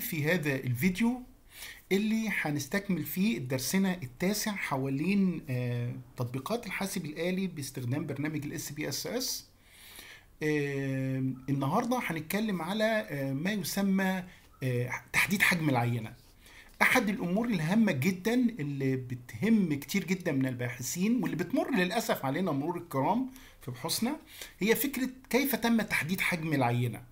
في هذا الفيديو اللي هنستكمل فيه درسنا التاسع حوالين آه، تطبيقات الحاسب الآلي باستخدام برنامج الاس بي اس اس النهاردة هنتكلم على آه، ما يسمى آه، تحديد حجم العينة أحد الأمور الهامة جدا اللي بتهم كتير جدا من الباحثين واللي بتمر للأسف علينا مرور الكرام في بحوثنا هي فكرة كيف تم تحديد حجم العينة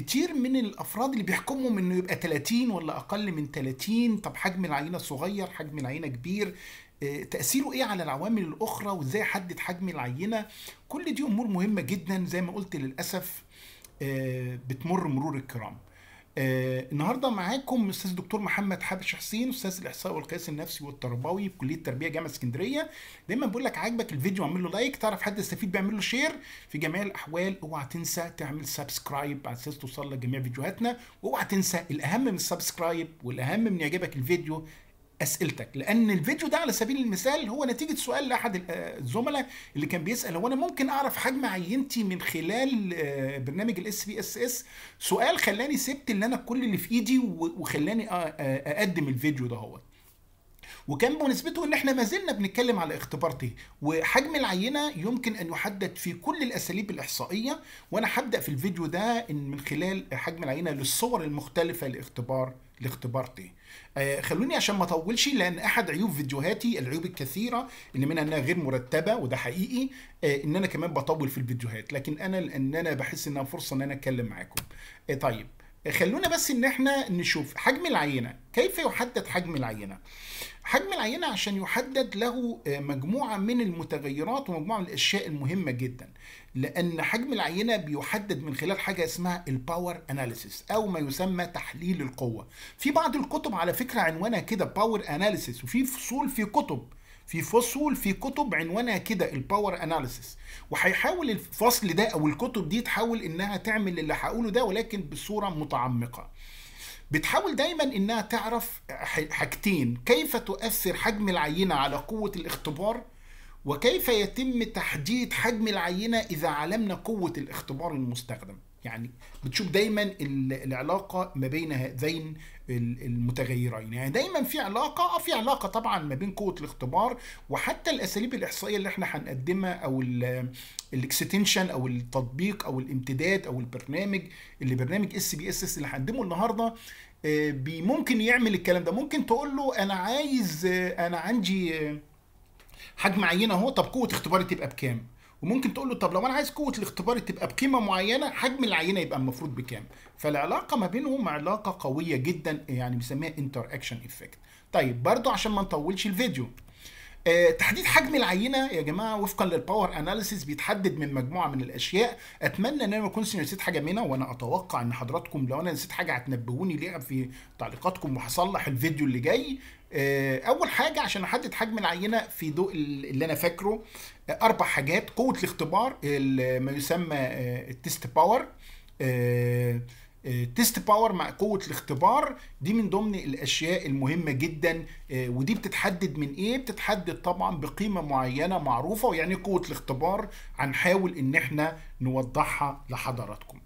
كتير من الافراد اللي بيحكمهم انه يبقى 30 ولا اقل من 30 طب حجم العينه صغير حجم العينه كبير آه، تاثيره ايه على العوامل الاخرى وازاي احدد حجم العينه كل دي امور مهمه جدا زي ما قلت للاسف آه، بتمر مرور الكرام آه النهارده معاكم استاذ دكتور محمد حابش حسين استاذ الاحصاء والقياس النفسي والتربوي بكليه التربيه جامعه اسكندريه دايما بقول لك عاجبك الفيديو اعمل له لايك تعرف حد يستفيد بيعمل له شير في جميع الاحوال اوعى تنسى تعمل سبسكرايب على اساس توصل لك جميع فيديوهاتنا واوعى تنسى الاهم من السبسكرايب والاهم من يعجبك الفيديو اسئلتك لان الفيديو ده على سبيل المثال هو نتيجه سؤال لاحد الزملاء آه، اللي كان بيسال هو انا ممكن اعرف حجم عينتي من خلال آه، برنامج الاس بي اس اس سؤال خلاني سبت اللي انا كل اللي في ايدي وخلاني آه، اقدم الفيديو ده هو وكان بنسبته ان احنا ما زلنا بنتكلم على اختبار تي وحجم العينه يمكن ان يحدد في كل الاساليب الاحصائيه وانا هبدا في الفيديو ده إن من خلال حجم العينه للصور المختلفه لاختبار لاختبار تي آه، خلوني عشان ما اطولش لان احد عيوب فيديوهاتي العيوب الكثيره اللي منها انها غير مرتبه وده حقيقي آه، ان انا كمان بطول في الفيديوهات لكن انا لان انا بحس انها فرصه ان انا اتكلم معاكم آه، طيب خلونا بس ان احنا نشوف حجم العينه كيف يحدد حجم العينه حجم العينه عشان يحدد له مجموعه من المتغيرات ومجموعه من الاشياء المهمه جدا لان حجم العينه بيحدد من خلال حاجه اسمها الباور اناليسيس او ما يسمى تحليل القوه في بعض الكتب على فكره عنوانها كده باور اناليسيس وفي فصول في كتب في فصول في كتب عنوانها كده الباور اناليسيس وهيحاول الفصل ده او الكتب دي تحاول انها تعمل اللي هقوله ده ولكن بصوره متعمقه بتحاول دايما انها تعرف حاجتين كيف تؤثر حجم العينه على قوه الاختبار وكيف يتم تحديد حجم العينة إذا علمنا قوة الاختبار المستخدم يعني بتشوف دايما العلاقة ما بين هذين المتغيرين يعني دايما في علاقة آه، في علاقة طبعا ما بين قوة الاختبار وحتى الأساليب الإحصائية اللي احنا هنقدمها أو الاكستنشن أو التطبيق أو الامتداد أو البرنامج اللي برنامج اس بي اس اس اللي هنقدمه النهارده آه، ممكن يعمل الكلام ده ممكن تقول له انا عايز آه، انا عندي حجم عينه اهو طب قوه اختباري تبقى بكام وممكن تقول له طب لو انا عايز قوه الاختبار تبقى بقيمه معينه حجم العينه يبقى المفروض بكام فالعلاقه ما بينهم علاقه قويه جدا يعني بنسميها انتر اكشن افكت طيب برضو عشان ما نطولش الفيديو آه، تحديد حجم العينه يا جماعه وفقا للباور اناليسيس بيتحدد من مجموعه من الاشياء اتمنى ان انا ما اكونش نسيت حاجه منها وانا اتوقع ان حضراتكم لو انا نسيت حاجه هتنبهوني ليها في تعليقاتكم وهصلح الفيديو اللي جاي آه، اول حاجه عشان احدد حجم العينه في ضوء اللي انا فاكره آه، اربع حاجات قوه الاختبار ما يسمى التست باور تيست آه، باور مع قوه الاختبار دي من ضمن الاشياء المهمه جدا آه، ودي بتتحدد من ايه بتتحدد طبعا بقيمه معينه معروفه ويعني قوه الاختبار هنحاول ان احنا نوضحها لحضراتكم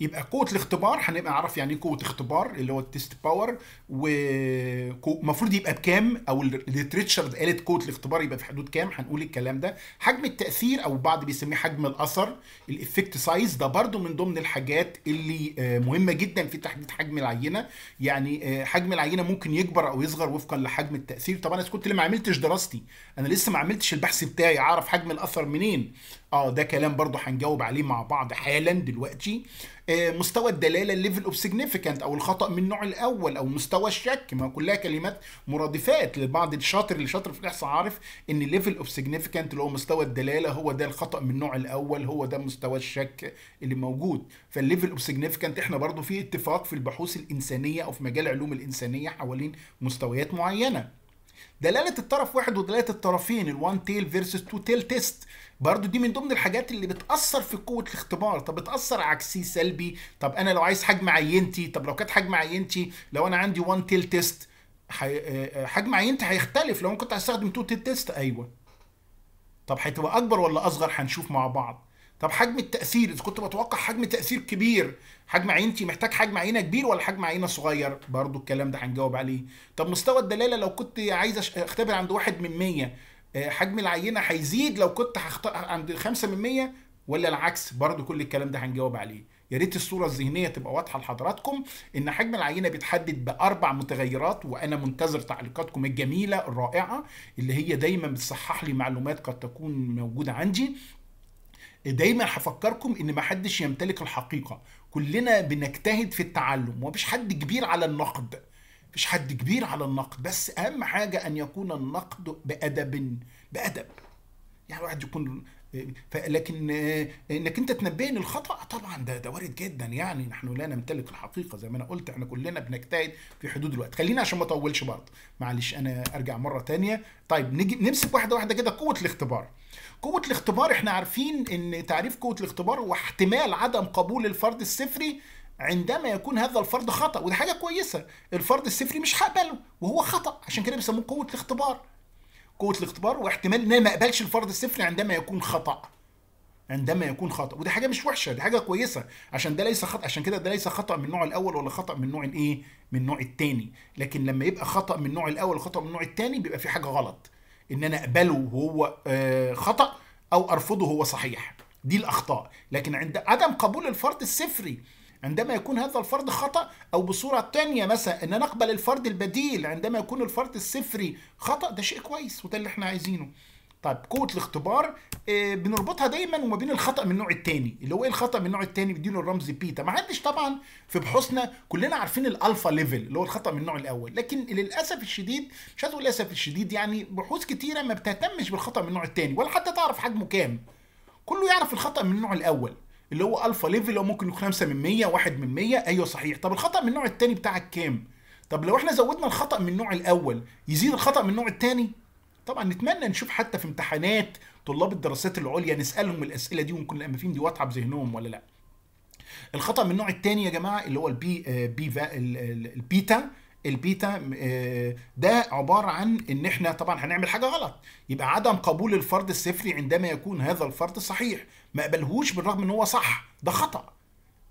يبقى قوه الاختبار هنبقى نعرف يعني ايه قوه اختبار اللي هو التيست باور ومفروض يبقى بكام او الليترتشر قالت قوه الاختبار يبقى في حدود كام هنقول الكلام ده حجم التاثير او بعض بيسميه حجم الاثر الافكت سايز ده برضو من ضمن الحاجات اللي آه، مهمه جدا في تحديد حجم العينه يعني آه، حجم العينه ممكن يكبر او يصغر وفقا لحجم التاثير طبعا انا كنت اللي ما عملتش دراستي انا لسه ما عملتش البحث بتاعي اعرف حجم الاثر منين اه ده كلام برضه هنجاوب عليه مع بعض حالا دلوقتي آه، مستوى الدلاله الليفل اوف سيجنيفيكانت او الخطا من النوع الاول او مستوى الشك ما كلها كلمات مرادفات لبعض الشاطر اللي شاطر في الاحصاء عارف ان الليفل اوف سيجنيفيكانت اللي هو مستوى الدلاله هو ده الخطا من النوع الاول هو ده مستوى الشك اللي موجود فالليفل اوف سيجنيفيكانت احنا برضه في اتفاق في البحوث الانسانيه او في مجال علوم الانسانيه حوالين مستويات معينه دلاله الطرف واحد ودلاله الطرفين الوان تيل فيرسس تو تيل تيست برضو دي من ضمن الحاجات اللي بتاثر في قوه الاختبار طب بتاثر عكسي سلبي طب انا لو عايز حجم عينتي طب لو كانت حجم عينتي لو انا عندي 1 تيل تيست حجم عينتي هيختلف لو انا كنت هستخدم 2 تيل تيست ايوه طب هتبقى اكبر ولا اصغر هنشوف مع بعض طب حجم التاثير اذا كنت بتوقع حجم تاثير كبير حجم عينتي محتاج حجم عينه كبير ولا حجم عينه صغير برضو الكلام ده هنجاوب عليه طب مستوى الدلاله لو كنت عايز اختبر عند واحد من 100 آه، حجم العينه هيزيد لو كنت هختار عند 5 من 100 ولا العكس برضو كل الكلام ده هنجاوب عليه يا ريت الصوره الذهنيه تبقى واضحه لحضراتكم ان حجم العينه بيتحدد باربع متغيرات وانا منتظر تعليقاتكم الجميله الرائعه اللي هي دايما بتصحح لي معلومات قد تكون موجوده عندي دايما هفكركم ان ما حدش يمتلك الحقيقه كلنا بنجتهد في التعلم ومفيش حد كبير على النقد مفيش حد كبير على النقد بس اهم حاجه ان يكون النقد بادب بادب يعني الواحد يكون لكن انك انت تنبهني الخطا طبعا ده ده وارد جدا يعني نحن لا نمتلك الحقيقه زي ما انا قلت احنا كلنا بنجتهد في حدود الوقت خلينا عشان ما اطولش برضه معلش انا ارجع مره تانية طيب نجي نمسك واحده واحده كده قوه الاختبار قوه الاختبار احنا عارفين ان تعريف قوه الاختبار هو احتمال عدم قبول الفرد الصفري عندما يكون هذا الفرض خطا ودي حاجه كويسه الفرض الصفري مش هقبله وهو خطا عشان كده بيسموه قوه الاختبار قوه الاختبار واحتمال ان انا ما اقبلش الفرض الصفري عندما يكون خطا عندما يكون خطا ودي حاجه مش وحشه دي حاجه كويسه عشان ده ليس خطا عشان كده ده ليس خطا من النوع الاول ولا خطا من النوع الايه من النوع الثاني لكن لما يبقى خطا من النوع الاول وخطا من النوع الثاني بيبقى في حاجه غلط ان انا اقبله وهو آه، خطا او ارفضه هو صحيح دي الاخطاء لكن عند عدم قبول الفرد الصفري عندما يكون هذا الفرد خطأ أو بصورة تانية مثلا أن نقبل الفرد البديل عندما يكون الفرد الصفري خطأ ده شيء كويس وده اللي احنا عايزينه طيب قوه الاختبار آه، بنربطها دايما وما بين الخطا من النوع الثاني اللي هو ايه الخطا من النوع الثاني بديله الرمز بيتا ما حدش طبعا في بحوثنا كلنا عارفين الالفا ليفل اللي هو الخطا من النوع الاول لكن للاسف الشديد مش عايز اقول للاسف الشديد يعني بحوث كتيره ما بتهتمش بالخطا من النوع الثاني ولا حتى تعرف حجمه كام كله يعرف الخطا من النوع الاول اللي هو الفا ليفل او ممكن يكون 5 من 100 1 من 100 ايوه صحيح طب الخطا من النوع الثاني بتاعك كام طب لو احنا زودنا الخطا من النوع الاول يزيد الخطا من النوع الثاني طبعا نتمنى نشوف حتى في امتحانات طلاب الدراسات العليا نسالهم الاسئله دي ونكون لما فيهم دي واضحه بذهنهم ولا لا الخطا من النوع الثاني يا جماعه اللي هو البي آه، بي البيتا البيتا آه، ده عبارة عن ان احنا طبعا هنعمل حاجة غلط يبقى عدم قبول الفرد الصفري عندما يكون هذا الفرد صحيح ما قبلهوش بالرغم ان هو صح ده خطا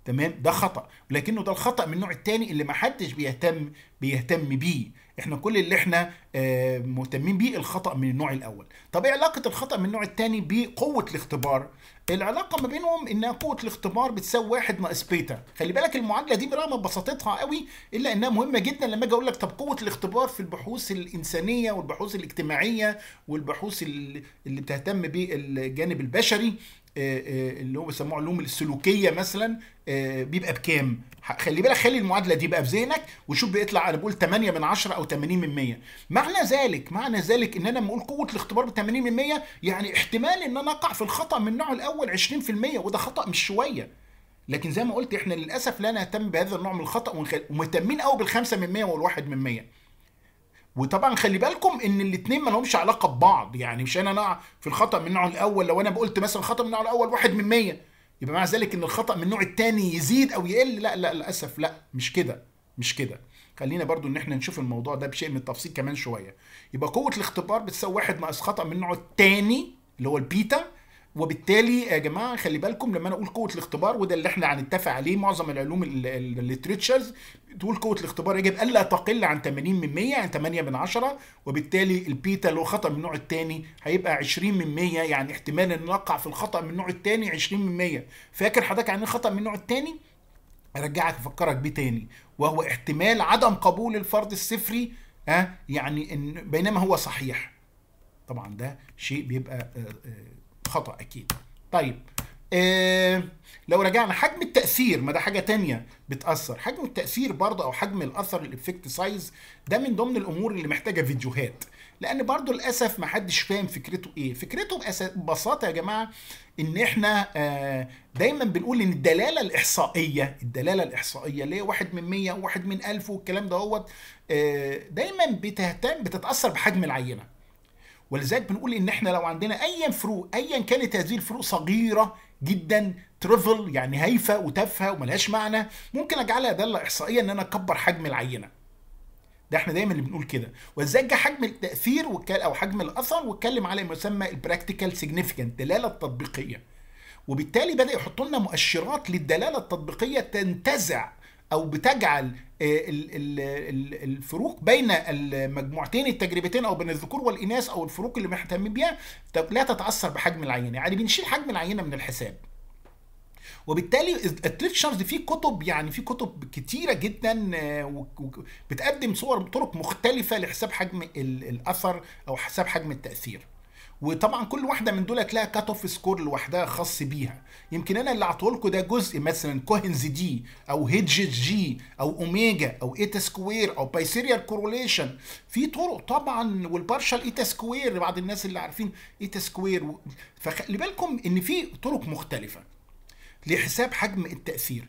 تمام ده خطا لكنه ده الخطا من النوع الثاني اللي ما حدش بيهتم بيهتم بيه احنا كل اللي احنا آه مهتمين بيه الخطا من النوع الاول طب ايه علاقه الخطا من النوع الثاني بقوه الاختبار العلاقه ما بينهم ان قوه الاختبار بتساوي واحد ناقص بيتا خلي بالك المعادله دي برغم بساطتها قوي الا انها مهمه جدا لما اجي اقول لك طب قوه الاختبار في البحوث الانسانيه والبحوث الاجتماعيه والبحوث اللي بتهتم بالجانب البشري آه، آه، اللي هو بيسموه علوم السلوكيه مثلا آه، بيبقى بكام خلي بالك خلي المعادله دي بقى في ذهنك وشوف بيطلع انا بقول 8 من 10 او 80 من 100 معنى ذلك معنى ذلك ان انا لما اقول قوه الاختبار ب 80 من 100 يعني احتمال ان انا اقع في الخطا من النوع الاول 20% وده خطا مش شويه لكن زي ما قلت احنا للاسف لا نهتم بهذا النوع من الخطا ومهتمين قوي 5 من 100 1 من 100 وطبعا خلي بالكم ان الاثنين ما لهمش علاقه ببعض يعني مش انا نقع في الخطا من النوع الاول لو انا قلت مثلا خطا من النوع الاول واحد من 100 يبقى مع ذلك ان الخطا من النوع الثاني يزيد او يقل لا لا للاسف لا مش كده مش كده خلينا برضو ان احنا نشوف الموضوع ده بشيء من التفصيل كمان شويه يبقى قوه الاختبار بتساوي واحد ناقص خطا من النوع الثاني اللي هو البيتا وبالتالي يا آه، جماعه خلي بالكم لما انا اقول قوه الاختبار وده اللي احنا هنتفق عليه معظم العلوم الليترتشرز تقول قوه الاختبار يجب الا تقل عن 80 من 100 يعني 8 من 10 وبالتالي البيتا لو خطا من النوع الثاني هيبقى 20 من 100 يعني احتمال ان نقع في الخطا من النوع الثاني 20 من 100 فاكر حضرتك عن الخطا من النوع الثاني ارجعك افكرك بيه ثاني وهو احتمال عدم قبول الفرض الصفري ها آه، يعني ان بينما هو صحيح طبعا ده شيء بيبقى آه، خطا اكيد طيب آه لو رجعنا حجم التاثير ما ده حاجه تانية بتاثر حجم التاثير برضه او حجم الاثر الافكت سايز ده من ضمن الامور اللي محتاجه فيديوهات لان برضه للاسف ما حدش فاهم فكرته ايه فكرته ببساطه يا جماعه ان احنا آه دايما بنقول ان الدلاله الاحصائيه الدلاله الاحصائيه اللي هي واحد من 100 و1 من 1000 والكلام دهوت آه دايما بتهتم بتتاثر بحجم العينه ولذلك بنقول ان احنا لو عندنا ايا فروق ايا كانت هذه الفروق صغيره جدا تريفل يعني هايفه وتافهه وملهاش معنى ممكن اجعلها داله احصائيه ان انا اكبر حجم العينه ده احنا دايما اللي بنقول كده وازاي جه حجم التاثير او حجم الاثر واتكلم على ما يسمى البراكتيكال سيجنيفيكانت الدلاله التطبيقيه وبالتالي بدا يحط لنا مؤشرات للدلاله التطبيقيه تنتزع او بتجعل آه، الفروق بين المجموعتين التجربتين او بين الذكور والاناث او الفروق اللي مهتمين بيها لا تتاثر بحجم العينه يعني بنشيل حجم العينه من الحساب وبالتالي التريتشرز في كتب يعني في كتب كتيره جدا آه، بتقدم صور بطرق مختلفه لحساب حجم الاثر او حساب حجم التاثير وطبعا كل واحده من دولت لها كات اوف سكور لوحدها خاص بيها يمكن انا اللي اعطيه ده جزء مثلا كوهنز دي او هيدج جي او اوميجا او ايتا سكوير او بايسيريال كوروليشن في طرق طبعا والبارشال ايتا سكوير بعض الناس اللي عارفين ايتا سكوير فخلي بالكم ان في طرق مختلفه لحساب حجم التاثير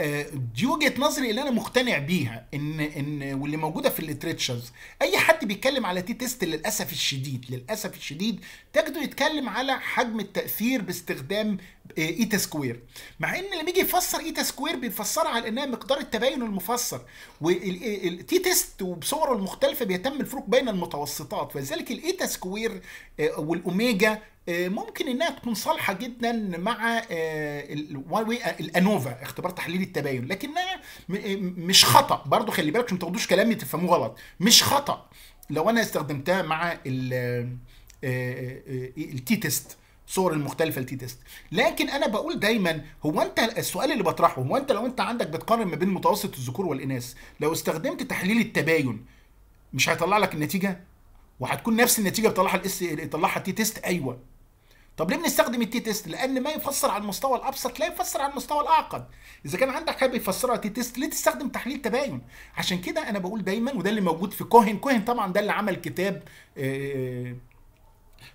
آه، دي وجهه نظري اللي انا مقتنع بيها ان ان واللي موجوده في الليترتشرز اي حد بيتكلم على تي تيست للاسف الشديد للاسف الشديد تجده يتكلم على حجم التاثير باستخدام آه، ايتا سكوير مع ان اللي بيجي يفسر ايتا سكوير بيفسرها على انها مقدار التباين المفسر والتي تيست وبصوره المختلفه بيتم الفروق بين المتوسطات فلذلك الايتا سكوير آه، والاوميجا آه، ممكن انها تكون صالحه جدا مع آه، آه، الانوفا اختبار تحليل التباين لكنها مش خطا برضو خلي بالك عشان ما تاخدوش كلامي تفهموه غلط مش خطا لو انا استخدمتها مع التي تيست صور المختلفه التي تيست لكن انا بقول دايما هو انت السؤال اللي بطرحه هو انت لو انت عندك بتقارن ما بين متوسط الذكور والاناث لو استخدمت تحليل التباين مش هيطلع لك النتيجه وهتكون نفس النتيجه بتطلعها الاس طلعها التي تيست ايوه طب ليه بنستخدم التي تيست؟ لان ما يفسر على المستوى الابسط لا يفسر على المستوى الاعقد. اذا كان عندك حاجه بيفسرها تي تيست ليه تستخدم تحليل تباين؟ عشان كده انا بقول دايما وده اللي موجود في كوهن، كوهن طبعا ده اللي عمل كتاب آه،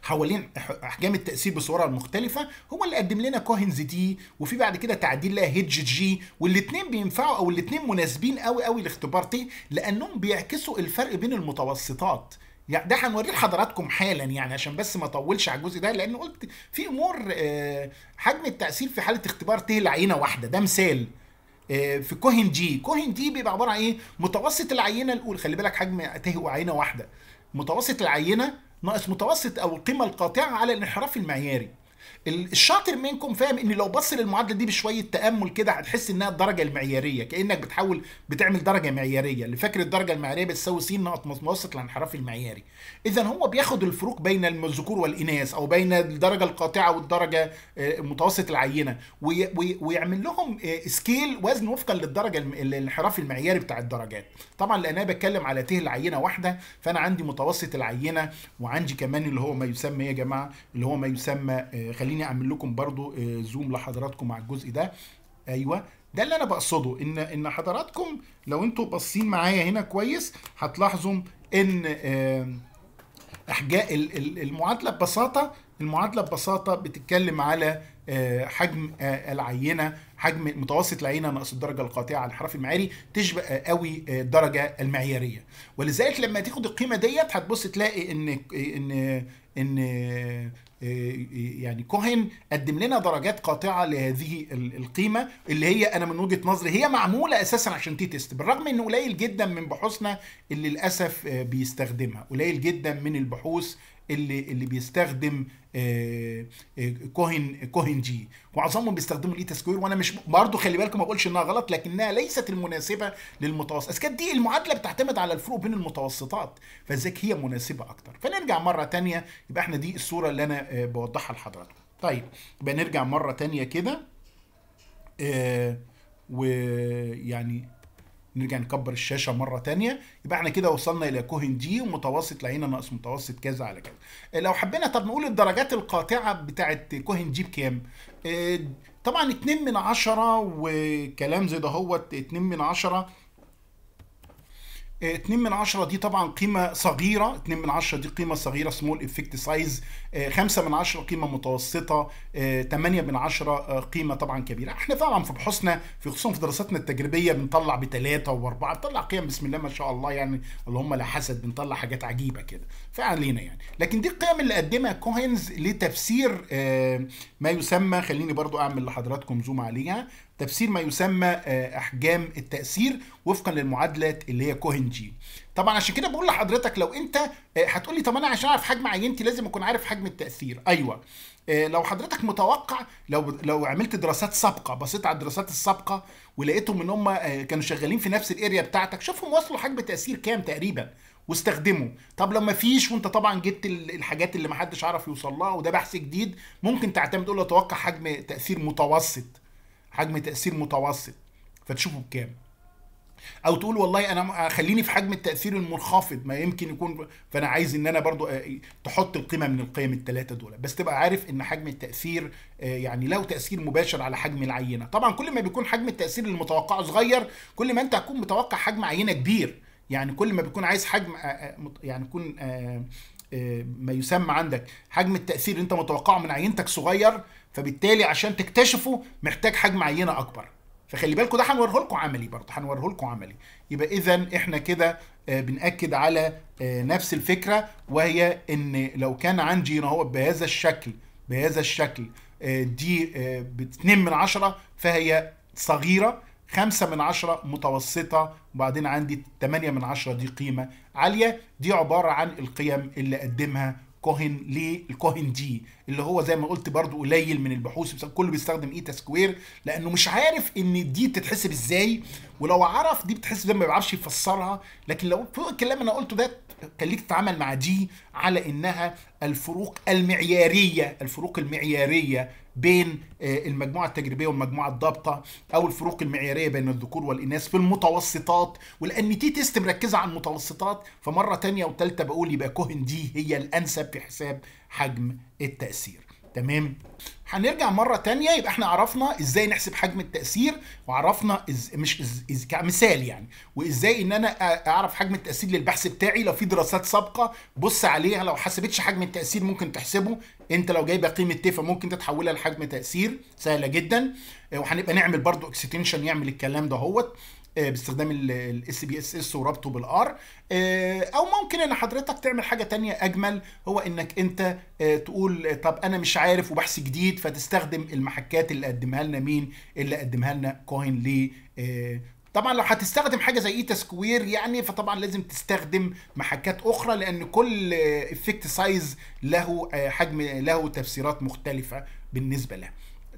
حوالين احجام التاثير بصورها المختلفه هو اللي قدم لنا كوهنز دي وفي بعد كده تعديل لها هيدج جي والاثنين بينفعوا او الاثنين مناسبين قوي قوي لاختبار تي لانهم بيعكسوا الفرق بين المتوسطات يعني ده هنوريه لحضراتكم حالا يعني عشان بس ما اطولش على الجزء ده لان قلت في امور آه، حجم التاثير في حاله اختبار ت العينه واحده ده مثال آه، في كوهن جي كوهن جي بيبقى عباره عن ايه متوسط العينه الاولى خلي بالك حجم ت عينه واحده متوسط العينه ناقص متوسط او القيمه القاطعه على الانحراف المعياري الشاطر منكم فاهم ان لو بص للمعادله دي بشويه تامل كده هتحس انها الدرجه المعياريه كانك بتحاول بتعمل درجه معياريه اللي فاكر الدرجه المعياريه بتساوي س ناقص متوسط الانحراف المعياري اذا هو بياخد الفروق بين الذكور والاناث او بين الدرجه القاطعه والدرجه آه، متوسط العينه وي وي ويعمل لهم سكيل آه، وزن وفقا للدرجه الانحراف المعياري بتاع الدرجات طبعا لان انا بتكلم على ت العينه واحده فانا عندي متوسط العينه وعندي كمان اللي هو ما يسمى ايه يا جماعه اللي هو ما يسمى آه، خلينا خليني اعمل لكم برضو آه، زوم لحضراتكم على الجزء ده ايوه ده اللي انا بقصده ان ان حضراتكم لو انتوا باصين معايا هنا كويس هتلاحظوا ان آه، احجاء المعادله ببساطه المعادله ببساطه بتتكلم على آه، حجم العينه حجم متوسط العينه ناقص الدرجه القاطعه على الحرف المعياري تشبه قوي آه، الدرجه المعياريه ولذلك لما تاخد القيمه ديت هتبص تلاقي ان ان ان آه، يعني كوهن قدم لنا درجات قاطعه لهذه القيمه اللي هي انا من وجهه نظري هي معموله اساسا عشان تي تيست بالرغم انه قليل جدا من بحوثنا اللي للاسف آه، بيستخدمها قليل جدا من البحوث اللي اللي بيستخدم آه، آه، كوهن كوهن جي معظمهم بيستخدموا الاي تسكوير وانا مش برضه خلي بالكم ما بقولش انها غلط لكنها ليست المناسبه للمتوسط اذا كانت دي المعادله بتعتمد على الفروق بين المتوسطات فازاك هي مناسبه اكتر فنرجع مره تانية يبقى احنا دي الصوره اللي انا آه، بوضحها لحضراتكم طيب يبقى نرجع مره تانية كده ويعني نرجع نكبر الشاشه مره ثانيه يبقى احنا كده وصلنا الى كوهن دي ومتوسط لقينا ناقص متوسط كذا على كذا إيه، لو حبينا طب نقول الدرجات القاطعه بتاعه كوهن دي بكام إيه، طبعا 2 من 10 وكلام زي ده هو 2 من 10 2 آه، من 10 دي طبعا قيمة صغيرة 2 من 10 دي قيمة صغيرة سمول افكت سايز 5 من 10 قيمة متوسطة 8 آه، من 10 آه، قيمة طبعا كبيرة احنا طبعا في بحوثنا في خصوصا في دراساتنا التجريبية بنطلع بثلاثة وأربعة بنطلع قيم بسم الله ما شاء الله يعني اللهم لا حسد بنطلع حاجات عجيبة كده فعلينا يعني لكن دي القيم اللي قدمها كوهينز لتفسير ما يسمى خليني برضو أعمل لحضراتكم زوم عليها تفسير ما يسمى آه، احجام التاثير وفقا للمعادلات اللي هي كوهن جي طبعا عشان كده بقول لحضرتك لو انت آه، هتقول لي طب انا عشان اعرف حجم عينتي لازم اكون عارف حجم التاثير ايوه آه، لو حضرتك متوقع لو لو عملت دراسات سابقه بصيت على الدراسات السابقه ولقيتهم ان هم كانوا شغالين في نفس الاريا بتاعتك شوفهم وصلوا حجم تاثير كام تقريبا واستخدمه طب لو ما فيش وانت طبعا جبت الحاجات اللي ما حدش عرف يوصل لها وده بحث جديد ممكن تعتمد تقول له اتوقع حجم تاثير متوسط حجم تاثير متوسط فتشوفه بكام او تقول والله انا خليني في حجم التاثير المنخفض ما يمكن يكون فانا عايز ان انا برضو تحط القيمه من القيم الثلاثه دول بس تبقى عارف ان حجم التاثير آه، يعني له تاثير مباشر على حجم العينه طبعا كل ما بيكون حجم التاثير المتوقع صغير كل ما انت هتكون متوقع حجم عينه كبير يعني كل ما بيكون عايز حجم يعني يكون آه، آه، ما يسمى عندك حجم التاثير اللي انت متوقعه من عينتك صغير فبالتالي عشان تكتشفه محتاج حجم عينه اكبر فخلي بالكم ده هنوريه لكم عملي برضه هنوريه لكم عملي يبقى اذا احنا كده آه، بنأكد على آه، نفس الفكره وهي ان لو كان عندي هنا هو بهذا الشكل بهذا الشكل دي ب 2 من عشرة فهي صغيره 5 من عشرة متوسطة وبعدين عندي 8 من عشرة دي قيمة عالية دي عبارة عن القيم اللي قدمها كوهن الكوهن دي اللي هو زي ما قلت برضو قليل من البحوث بس كله بيستخدم ايتا e سكوير لانه مش عارف ان دي بتتحسب ازاي ولو عرف دي بتحسب ازاي ما بيعرفش يفسرها لكن لو فوق الكلام انا قلته ده خليك تتعامل مع دي على انها الفروق المعياريه الفروق المعياريه بين آه، المجموعه التجريبيه والمجموعه الضابطه او الفروق المعياريه بين الذكور والاناث في المتوسطات ولان تي تيست مركزه على المتوسطات فمره تانية وثالثه بقول يبقى كوهن دي هي الانسب في حساب حجم التاثير تمام هنرجع مرة تانية يبقى احنا عرفنا ازاي نحسب حجم التأثير وعرفنا إز مش إز إز كمثال يعني وازاي ان انا اعرف حجم التأثير للبحث بتاعي لو في دراسات سابقة بص عليها لو حسبتش حجم التأثير ممكن تحسبه انت لو جايبة قيمة ت فممكن تتحولها لحجم تأثير سهلة جدا وهنبقى نعمل برضو اكستنشن يعمل الكلام ده هوت آه، باستخدام الاس بي اس اس وربطه بالار آه، او ممكن ان حضرتك تعمل حاجه تانية اجمل هو انك انت آه، تقول طب انا مش عارف وبحث جديد فتستخدم المحكات اللي قدمها لنا مين اللي قدمها لنا كوين لي طبعا لو هتستخدم حاجه زي ايتا سكوير يعني فطبعا لازم تستخدم محكات اخرى لان كل افكت سايز له حجم له تفسيرات مختلفه بالنسبه له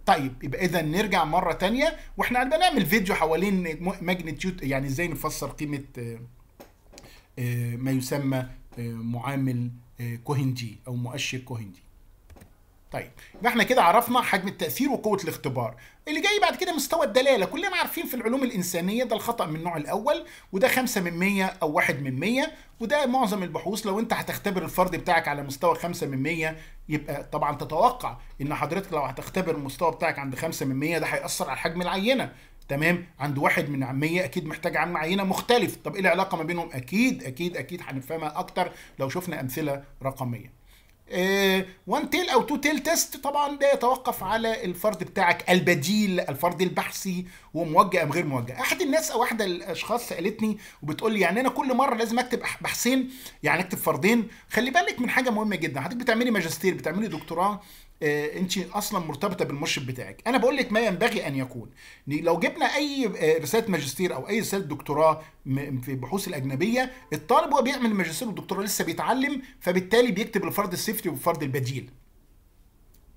طيب يبقى اذا نرجع مره تانية واحنا بنعمل فيديو حوالين ماجنتيود يعني ازاي نفسر قيمه آه، آه، ما يسمى آه، معامل كوهنجي او مؤشر كوهنجي طيب يبقى احنا كده عرفنا حجم التاثير وقوه الاختبار اللي جاي بعد كده مستوى الدلاله كلنا عارفين في العلوم الانسانيه ده الخطا من النوع الاول وده 5 من 100 او 1 من 100 وده معظم البحوث لو انت هتختبر الفرد بتاعك على مستوى 5 من 100 يبقى طبعا تتوقع ان حضرتك لو هتختبر المستوى بتاعك عند 5 من 100 ده هياثر على حجم العينه تمام عند واحد من عمية اكيد محتاج عم عينه مختلف طب ايه العلاقه ما بينهم اكيد اكيد اكيد هنفهمها اكتر لو شفنا امثله رقميه وان آه، تيل او تو تيل تيست طبعا ده يتوقف على الفرد بتاعك البديل الفرد البحثي وموجه ام غير موجه احد الناس او احد الاشخاص سالتني وبتقول لي يعني انا كل مره لازم اكتب بحثين يعني اكتب فردين خلي بالك من حاجه مهمه جدا حضرتك بتعملي ماجستير بتعملي دكتوراه آه، انت اصلا مرتبطه بالمرشد بتاعك انا بقول لك ما ينبغي ان يكون لو جبنا اي آه، رساله ماجستير او اي رساله دكتوراه في بحوث الاجنبيه الطالب هو بيعمل ماجستير ودكتوراه لسه بيتعلم فبالتالي بيكتب الفرد السيفتي والفرد البديل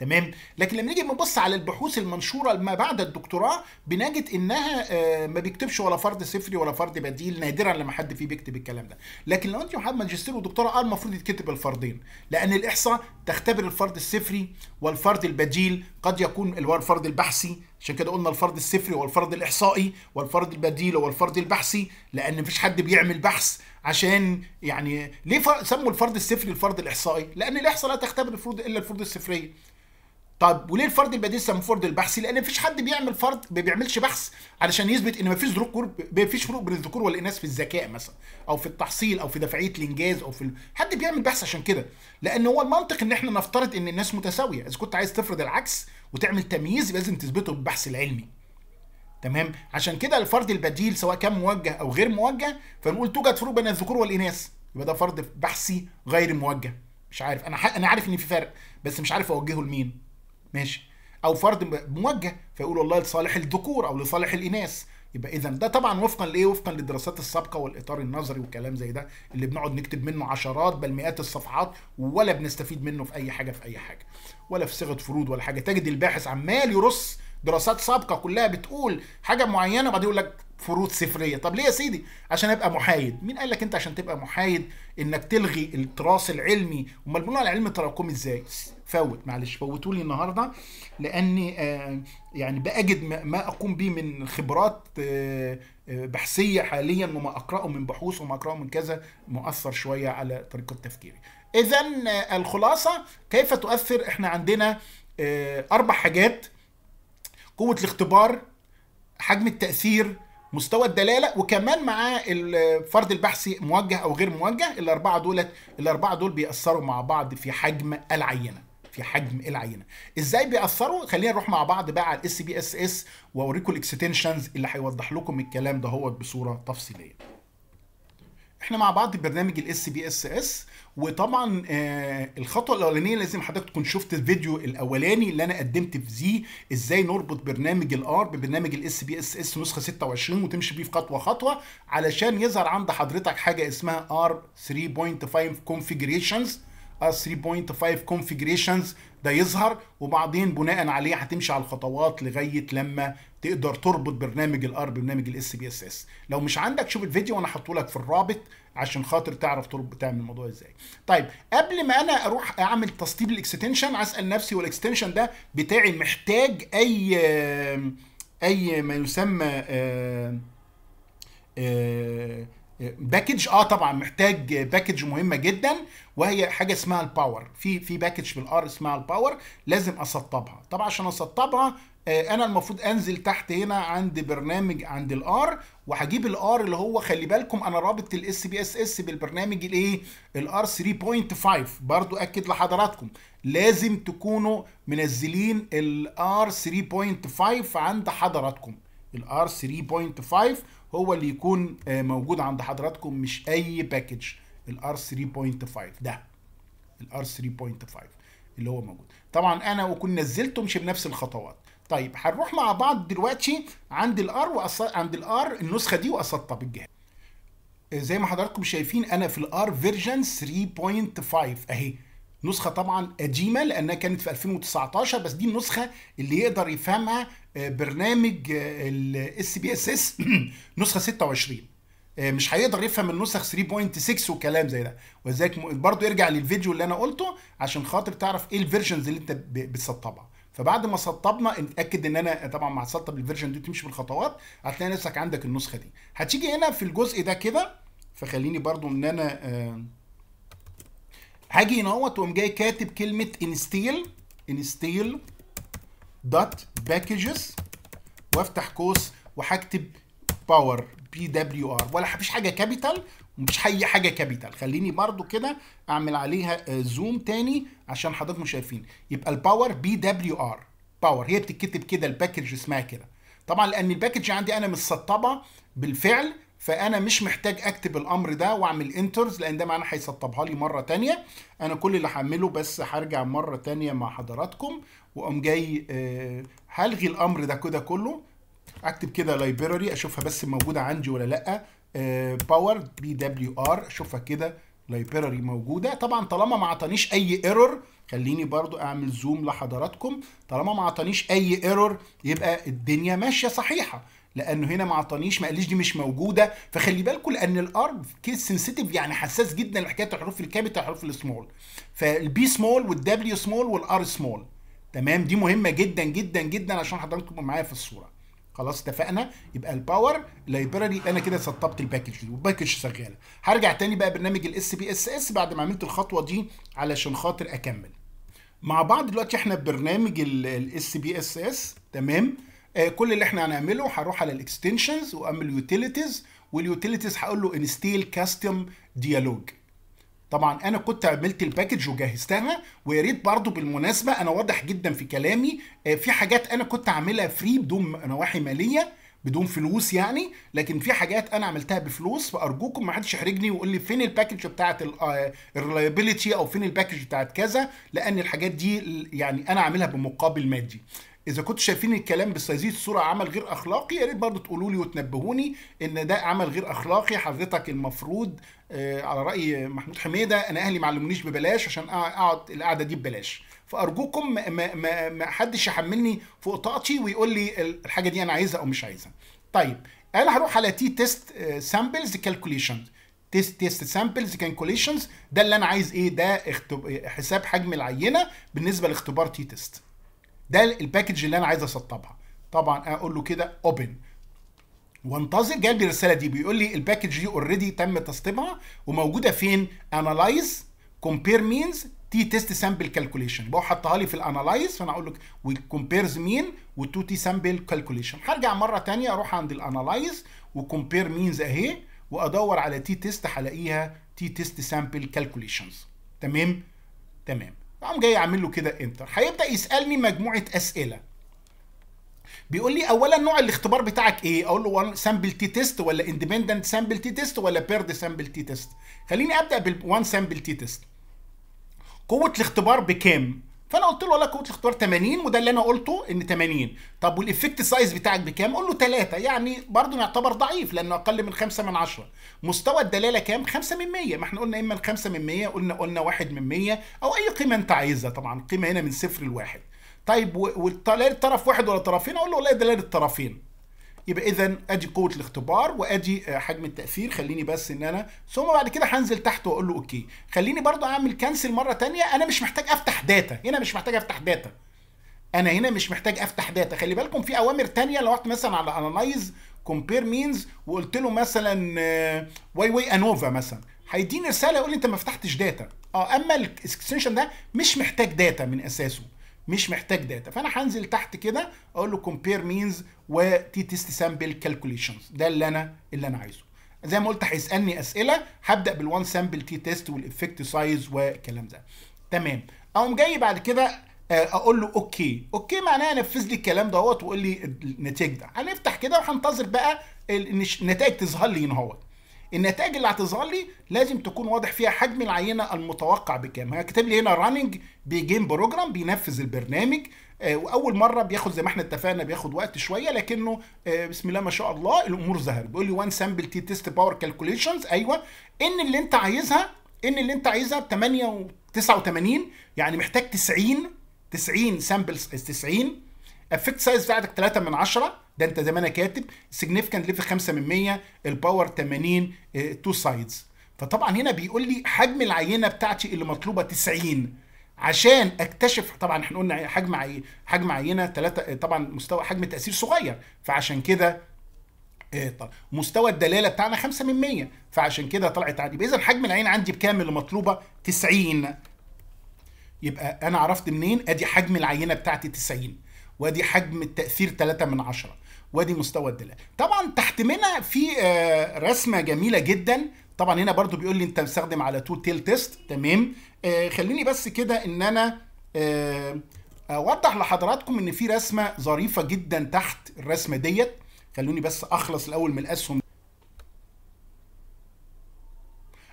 تمام لكن لما نيجي نبص على البحوث المنشوره ما بعد الدكتوراه بنجد انها آه، ما بيكتبش ولا فرد صفري ولا فرد بديل نادرا لما حد فيه بيكتب الكلام ده لكن لو انت محمد ماجستير ودكتوراه آه، المفروض يتكتب الفردين لان الاحصاء تختبر الفرد الصفري والفرد البديل قد يكون الفرد البحثي عشان كده قلنا الفرد الصفري والفرد الاحصائي والفرد البديل والفرد البحثي لان مفيش حد بيعمل بحث عشان يعني ليه سموا الفرد الصفري الفرد الاحصائي لان الاحصاء لا تختبر الفروض الا الفروض الصفريه طب وليه الفرد البديل سموه فرد البحثي؟ لان مفيش حد بيعمل فرد ما بيعملش بحث علشان يثبت ان مفيش ذكور مفيش فروق بين الذكور والاناث في الذكاء مثلا او في التحصيل او في دفعيه الانجاز او في ال... حد بيعمل بحث عشان كده لان هو المنطق ان احنا نفترض ان الناس متساويه اذا كنت عايز تفرض العكس وتعمل تمييز لازم تثبته بالبحث العلمي تمام عشان كده الفرد البديل سواء كان موجه او غير موجه فنقول توجد فروق بين الذكور والاناث يبقى ده فرد بحثي غير موجه مش عارف انا ح... انا عارف ان في فرق بس مش عارف اوجهه لمين ماشي او فرد موجه فيقول والله لصالح الذكور او لصالح الاناث يبقى اذا ده طبعا وفقا لايه وفقا للدراسات السابقه والاطار النظري وكلام زي ده اللي بنقعد نكتب منه عشرات بل مئات الصفحات ولا بنستفيد منه في اي حاجه في اي حاجه ولا في صيغه فروض ولا حاجه تجد الباحث عمال يرص دراسات سابقه كلها بتقول حاجه معينه وبعدين يقول لك فروض سفريه طب ليه يا سيدي عشان ابقى محايد مين قال لك انت عشان تبقى محايد انك تلغي التراث العلمي امال بنقول على العلم تراكمي ازاي فوت معلش فوتوا لي النهارده لاني آه، يعني باجد ما اقوم به من خبرات آه، آه، بحثيه حاليا وما اقراه من بحوث وما اقراه من كذا مؤثر شويه على طريقه تفكيري اذا الخلاصه كيف تؤثر احنا عندنا اربع حاجات قوه الاختبار حجم التاثير مستوى الدلاله وكمان معاه الفرد البحثي موجه او غير موجه الاربعه دولت الاربعه دول بيأثروا مع بعض في حجم العينه في حجم العينه ازاي بيأثروا خلينا نروح مع بعض بقى على الاس بي اس اس واوريكم الاكستنشنز اللي هيوضح لكم الكلام ده هو بصوره تفصيليه احنا مع بعض برنامج الاس بي اس اس وطبعا آه الخطوه الاولانيه لازم حضرتك تكون شفت الفيديو الاولاني اللي انا قدمت في زي ازاي نربط برنامج الار ببرنامج الاس بي اس اس نسخه 26 وتمشي بيه في خطوه خطوه علشان يظهر عند حضرتك حاجه اسمها ار 3.5 configurations 3.5 configurations ده يظهر وبعدين بناء عليه هتمشي على الخطوات لغايه لما تقدر تربط برنامج الار ببرنامج الاس بي اس اس لو مش عندك شوف الفيديو وانا هحطه لك في الرابط عشان خاطر تعرف تربط تعمل الموضوع ازاي طيب قبل ما انا اروح اعمل تسطيب الاكستنشن اسال نفسي والاكستنشن ده بتاعي محتاج اي اي ما يسمى آآ آه، آآ آه، باكج اه طبعا محتاج باكج مهمه جدا وهي حاجه اسمها الباور في في باكج بالار اسمها الباور لازم اسطبها طبعا عشان اسطبها آه، انا المفروض انزل تحت هنا عند برنامج عند الار وهجيب الار اللي هو خلي بالكم انا رابط الاس بي اس اس بالبرنامج الايه الار 3.5 برضو اكد لحضراتكم لازم تكونوا منزلين الار 3.5 عند حضراتكم الار 3.5 هو اللي يكون آه، موجود عند حضراتكم مش اي باكج الار 3.5 ده الار 3.5 اللي هو موجود طبعا انا وكنت نزلته مش بنفس الخطوات طيب هنروح مع بعض دلوقتي عند الار وأص... عند الار النسخه دي واسطب بالجهاز آه، زي ما حضراتكم شايفين انا في الار فيرجن 3.5 اهي نسخه طبعا قديمه لانها كانت في 2019 بس دي النسخه اللي يقدر يفهمها آه، برنامج آه، الاس بي اس اس نسخه 26 آه، مش هيقدر يفهم النسخ 3.6 وكلام زي ده ولذلك برضه ارجع للفيديو اللي انا قلته عشان خاطر تعرف ايه الفيرجنز اللي انت بتسطبها فبعد ما سطبنا اتاكد ان انا طبعا ما سطب الفيرجن دي تمشي بالخطوات هتلاقي نفسك عندك النسخه دي هتيجي هنا في الجزء ده كده فخليني برضو ان انا آه هاجي هنا اهوت واقوم جاي كاتب كلمه انستيل انستيل دوت باكجز وافتح قوس وهكتب باور بي دبليو ار ولا مفيش حاجه كابيتال ومفيش اي حاجه كابيتال خليني برضو كده اعمل عليها زوم آه، تاني عشان حضراتكم شايفين يبقى الباور بي دبليو ار باور هي بتتكتب كده الباكج اسمها كده طبعا لان الباكج عندي انا مش سطبه بالفعل فانا مش محتاج اكتب الامر ده واعمل انترز لان ده معناه هيسطبها لي مره تانية انا كل اللي هعمله بس هرجع مره تانية مع حضراتكم واقوم جاي آه، هلغي الامر ده كده كله اكتب كده لايبراري اشوفها بس موجوده عندي ولا لا باور بي دبليو ار اشوفها كده لايبراري موجوده طبعا طالما ما عطانيش اي ايرور خليني برضو اعمل زوم لحضراتكم طالما ما عطانيش اي ايرور يبقى الدنيا ماشيه صحيحه لانه هنا ما اعطانيش ما قاليش دي مش موجوده فخلي بالكم لان الارض كيس سنسيتيف يعني حساس جدا لحكايه الحروف الكابيتال والحروف السمول فالبي سمول والدبليو سمول والار سمول تمام دي مهمه جدا جدا جدا عشان حضراتكم معايا في الصوره خلاص اتفقنا يبقى الباور لايبراري يبقى انا كده سطبت الباكج دي والباكج شغاله هرجع تاني بقى برنامج الاس بي اس اس بعد ما عملت الخطوه دي علشان خاطر اكمل مع بعض دلوقتي احنا برنامج الاس بي اس اس تمام آه، كل اللي احنا هنعمله هروح على الاكستنشنز واعمل يوتيليتيز واليوتيليتيز هقول له انستيل كاستم ديالوج طبعا انا كنت عملت الباكج وجهزتها ويا ريت برضه بالمناسبه انا واضح جدا في كلامي آه، في حاجات انا كنت عاملها فري بدون نواحي ماليه بدون فلوس يعني لكن في حاجات انا عملتها بفلوس فارجوكم ما حدش يحرجني ويقول لي فين الباكج بتاعه الريلايبيليتي او فين الباكج بتاعه كذا لان الحاجات دي يعني انا عاملها بمقابل مادي اذا كنتوا شايفين الكلام بهذه الصوره عمل غير اخلاقي يا ريت برضه تقولوا لي وتنبهوني ان ده عمل غير اخلاقي حضرتك المفروض آه، على راي محمود حميده انا اهلي ما علمونيش ببلاش عشان اقعد القعده دي ببلاش فارجوكم ما, ما, ما حدش يحملني فوق طاقتي ويقول لي الحاجه دي انا عايزها او مش عايزها طيب انا هروح على تي تيست سامبلز كالكوليشن تيست تيست سامبلز كالكوليشنز ده اللي انا عايز ايه ده حساب حجم العينه بالنسبه لاختبار تي تيست ده الباكج اللي انا عايز اسطبها طبعا اقول له كده اوبن وانتظر جاب لي الرساله دي بيقول لي الباكج دي اوريدي تم تسطيبها وموجوده فين انالايز كومبير مينز تي تيست سامبل كالكوليشن بقى حطها لي في الانالايز فانا اقول له وكومبيرز مين والتو تي سامبل كالكوليشن هرجع مره ثانيه اروح عند الانالايز وكومبير مينز اهي وادور على تي تيست هلاقيها تي تيست سامبل كالكوليشنز تمام تمام قام جاي اعمل له كده انتر هيبدا يسالني مجموعه اسئله بيقول لي اولا نوع الاختبار بتاعك ايه اقول له سامبل تي تيست ولا اندبندنت سامبل تي تيست ولا بيرد سامبل تي تيست خليني ابدا بالوان سامبل تي تيست قوه الاختبار بكام فانا قلت له والله قوه الاختبار 80 وده اللي انا قلته ان 80 طب والافكت سايز بتاعك بكام قول له 3 يعني برضه يعتبر ضعيف لانه اقل من 5 من 10 مستوى الدلاله كام 5 من 100 ما احنا قلنا اما 5 من 100 قلنا قلنا 1 من 100 او اي قيمه انت عايزها طبعا قيمه هنا من صفر لواحد طيب والطرف واحد ولا طرفين اقول له والله دلاله الطرفين يبقى اذا ادي قوه الاختبار وادي آه، حجم التاثير خليني بس ان انا ثم بعد كده هنزل تحت واقول له اوكي خليني برضو اعمل كانسل مره تانية انا مش محتاج افتح داتا هنا مش محتاج افتح داتا انا هنا مش محتاج افتح داتا خلي بالكم في اوامر تانية لو رحت مثلا على انالايز كومبير مينز وقلت له مثلا آه، واي واي انوفا مثلا هيديني رساله يقول لي انت ما فتحتش داتا اه اما الاكستنشن ده مش محتاج داتا من اساسه مش محتاج داتا فانا هنزل تحت كده اقول له كومبير مينز وتي تيست سامبل كالكوليشنز ده اللي انا اللي انا عايزه زي ما قلت هيسالني اسئله هبدا بالوان سامبل تي تيست والافكت سايز والكلام ده تمام اقوم جاي بعد كده آه، اقول له اوكي اوكي معناها نفذ لي الكلام دوت وقول لي النتائج ده هنفتح كده وهنتظر بقى النتائج تظهر لي هنا اهوت النتائج اللي هتظهر لي لازم تكون واضح فيها حجم العينه المتوقع بكام هي كاتب لي هنا راننج بجيم بروجرام بينفذ البرنامج آه، واول مره بياخد زي ما احنا اتفقنا بياخد وقت شويه لكنه آه، بسم الله ما شاء الله الامور ظهرت بيقول لي وان سامبل تي تيست باور كالكوليشنز ايوه ان اللي انت عايزها ان اللي انت عايزها ب 89 يعني محتاج 90 90 سامبلز 90 افكت سايز بتاعتك 3 من 10 ده انت زي ما انا كاتب سيجنيفيكانت ليفل 5 من 100 الباور 80 تو سايدز فطبعا هنا بيقول لي حجم العينه بتاعتي اللي مطلوبه 90 عشان اكتشف طبعا احنا قلنا حجم عي... حجم عينه 3 آه، طبعا مستوى حجم تاثير صغير فعشان كده آه، مستوى الدلاله بتاعنا 5 من 100 فعشان كده طلعت عندي اذا حجم العين عندي بكام اللي مطلوبه 90 يبقى انا عرفت منين ادي حجم العينه بتاعتي 90 وادي حجم التاثير 3 من 10 وادي مستوى الدلاء طبعا تحت منها في آه، رسمه جميله جدا طبعا هنا برضو بيقول لي انت مستخدم على تو تيل تيست تمام آه، خليني بس كده ان انا آه، اوضح لحضراتكم ان في رسمه ظريفه جدا تحت الرسمه ديت خلوني بس اخلص الاول من الاسهم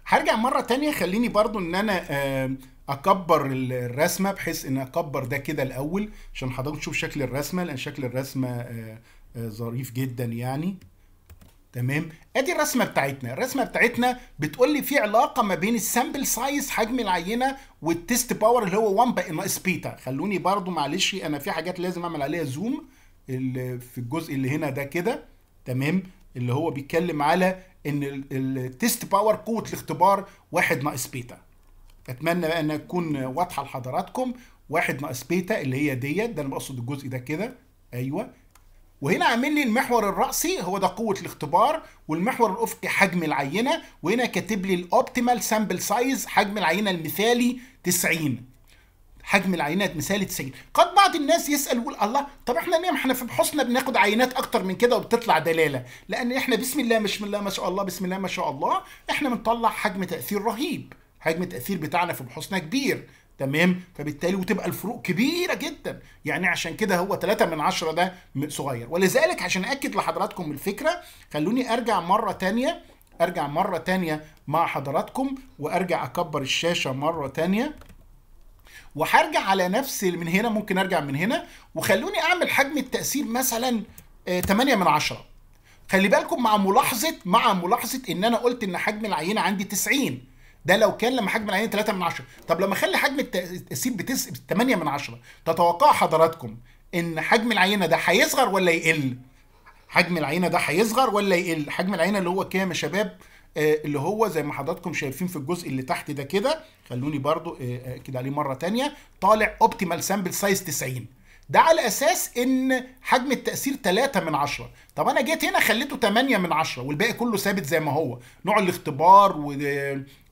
هرجع مره تانية خليني برضو ان انا آه اكبر الرسمه بحيث ان اكبر ده كده الاول عشان حضرتك تشوف شكل الرسمه لان شكل الرسمه آه، آه، ظريف جدا يعني تمام ادي الرسمه بتاعتنا الرسمه بتاعتنا بتقول لي في علاقه ما بين السامبل سايز حجم العينه والتيست باور اللي هو 1 بقى ناقص بيتا خلوني برضو معلش انا في حاجات لازم اعمل عليها زوم في الجزء اللي هنا ده كده تمام اللي هو بيتكلم على ان التيست باور قوه الاختبار 1 ناقص بيتا اتمنى بقى انها تكون واضحه لحضراتكم واحد ناقص بيتا اللي هي ديت ده انا بقصد الجزء ده كده ايوه وهنا عامل لي المحور الرأسي هو ده قوة الاختبار والمحور الأفقي حجم العينة وهنا كاتب لي الأوبتيمال سامبل سايز حجم العينة المثالي 90 حجم العينات مثالي 90 قد بعض الناس يسأل يقول الله طب احنا ليه احنا في بحوثنا بناخد عينات اكتر من كده وبتطلع دلالة لأن احنا بسم الله مش من الله ما شاء الله بسم الله ما شاء الله احنا بنطلع حجم تأثير رهيب حجم التاثير بتاعنا في بحوثنا كبير تمام فبالتالي وتبقى الفروق كبيره جدا يعني عشان كده هو 3 من 10 ده صغير ولذلك عشان اكد لحضراتكم الفكره خلوني ارجع مره تانية ارجع مره تانية مع حضراتكم وارجع اكبر الشاشه مره تانية وهرجع على نفس من هنا ممكن ارجع من هنا وخلوني اعمل حجم التاثير مثلا 8 آه، من 10 خلي بالكم مع ملاحظه مع ملاحظه ان انا قلت ان حجم العينه عندي 90 ده لو كان لما حجم العينين 3 من 10 طب لما اخلي حجم التقسيم ب 8 من 10 تتوقع حضراتكم ان حجم العينه ده هيصغر ولا يقل حجم العينه ده هيصغر ولا يقل حجم العينه اللي هو كام يا شباب آه، اللي هو زي ما حضراتكم شايفين في الجزء اللي تحت ده كده خلوني برضو آه، آه، كده عليه مره تانية طالع اوبتيمال سامبل سايز 90 ده على اساس ان حجم التاثير 3 من 10 طب انا جيت هنا خليته 8 من 10 والباقي كله ثابت زي ما هو نوع الاختبار و...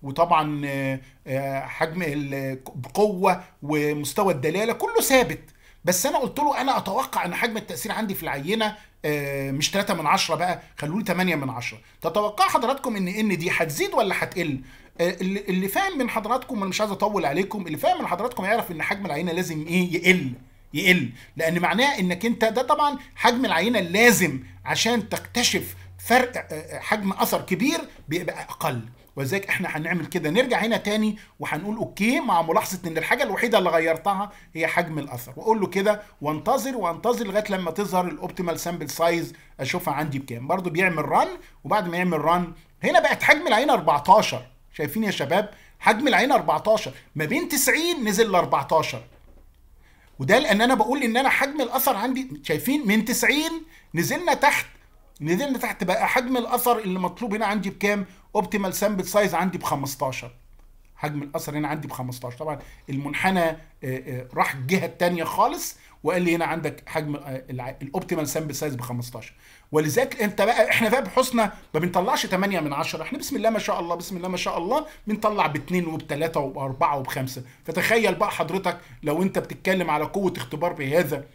وطبعا آه، آه، حجم القوه ومستوى الدلاله كله ثابت بس انا قلت له انا اتوقع ان حجم التاثير عندي في العينه آه، مش 3 من 10 بقى خلوه 8 من 10 تتوقع حضراتكم ان ان دي هتزيد ولا هتقل اللي فاهم من حضراتكم انا مش عايز اطول عليكم اللي فاهم من حضراتكم يعرف ان حجم العينه لازم ايه يقل يقل لان معناه انك انت ده طبعا حجم العينه اللازم عشان تكتشف فرق آه، آه، حجم اثر كبير بيبقى اقل ولذلك احنا هنعمل كده نرجع هنا تاني وهنقول اوكي مع ملاحظه ان الحاجه الوحيده اللي غيرتها هي حجم الاثر واقول له كده وانتظر وانتظر لغايه لما تظهر الاوبتيمال سامبل سايز اشوفها عندي بكام برضه بيعمل رن وبعد ما يعمل رن هنا بقت حجم العينه 14 شايفين يا شباب حجم العينه 14 ما بين 90 نزل ل 14 وده لان انا بقول ان انا حجم الاثر عندي شايفين من 90 نزلنا تحت نزلنا تحت بقى حجم الاثر اللي مطلوب هنا عندي بكام اوبتيمال سامبل سايز عندي ب 15 حجم الاثر هنا عندي ب 15 طبعا المنحنى آه، آه، راح الجهه الثانيه خالص وقال لي هنا عندك حجم الاوبتيمال سامبل سايز ب 15 ولذلك انت بقى احنا بقى بحسنى ما بنطلعش 8 من 10 احنا بسم الله ما شاء الله بسم الله ما شاء الله بنطلع باثنين وبثلاثه وباربعه وبخمسه فتخيل بقى حضرتك لو انت بتتكلم على قوه اختبار بهذا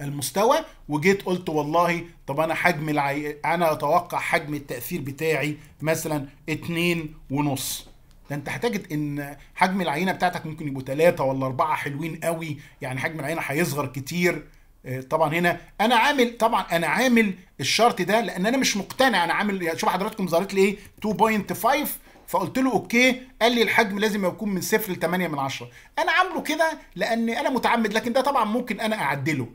المستوى وجيت قلت والله طب انا حجم العي... انا اتوقع حجم التاثير بتاعي مثلا اتنين ونص ده انت هتجد ان حجم العينه بتاعتك ممكن يبقوا ثلاثه ولا اربعه حلوين قوي يعني حجم العينه هيصغر كتير آه، طبعا هنا انا عامل طبعا انا عامل الشرط ده لان انا مش مقتنع انا عامل يعني شوف حضراتكم ظهرت لي ايه 2.5 فقلت له اوكي قال لي الحجم لازم يكون من 0 ل 8 من 10 انا عامله كده لان انا متعمد لكن ده طبعا ممكن انا اعدله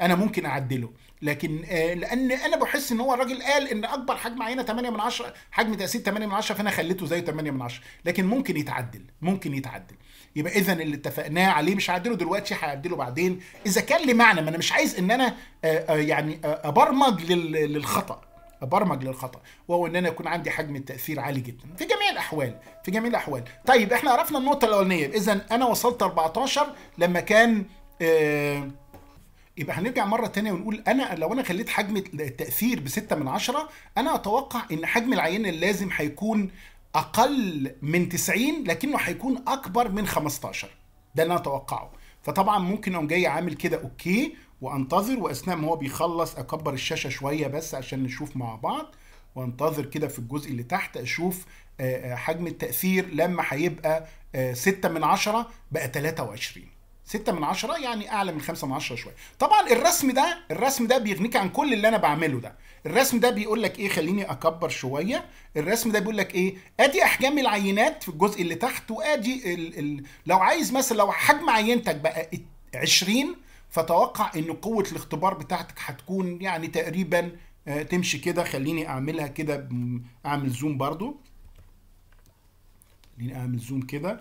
انا ممكن اعدله لكن آه لان انا بحس ان هو الراجل قال ان اكبر حجم عينه 8 من 10 حجم تاثير 8 من 10 فانا خليته زي 8 من 10 لكن ممكن يتعدل ممكن يتعدل يبقى اذا اللي اتفقناه عليه مش هعدله دلوقتي هعدله بعدين اذا كان لي معنى ما انا مش عايز ان انا آه، آه، يعني آه، ابرمج للخطا ابرمج للخطا وهو ان انا يكون عندي حجم التاثير عالي جدا في جميع الاحوال في جميع الاحوال طيب احنا عرفنا النقطه الاولانيه اذا انا وصلت 14 لما كان يبقى هنرجع مرة تانية ونقول أنا لو أنا خليت حجم التأثير بستة من عشرة أنا أتوقع إن حجم العينة اللازم هيكون اقل من 90 لكنه هيكون اكبر من 15 ده اللي انا اتوقعه فطبعا ممكن اقوم جاي عامل كده اوكي وانتظر واثناء ما هو بيخلص اكبر الشاشه شويه بس عشان نشوف مع بعض وانتظر كده في الجزء اللي تحت اشوف آه، آه، حجم التاثير لما هيبقى 6 آه، من 10 بقى 23 ستة من عشرة يعني أعلى من خمسة من عشرة شوية طبعا الرسم ده الرسم ده بيغنيك عن كل اللي أنا بعمله ده الرسم ده بيقول لك إيه خليني أكبر شوية الرسم ده بيقول لك إيه أدي أحجام العينات في الجزء اللي تحت وأدي ال ال لو عايز مثلا لو حجم عينتك بقى 20 فتوقع إن قوة الاختبار بتاعتك هتكون يعني تقريبا آه، تمشي كده خليني أعملها كده أعمل زوم برضو خليني أعمل زوم كده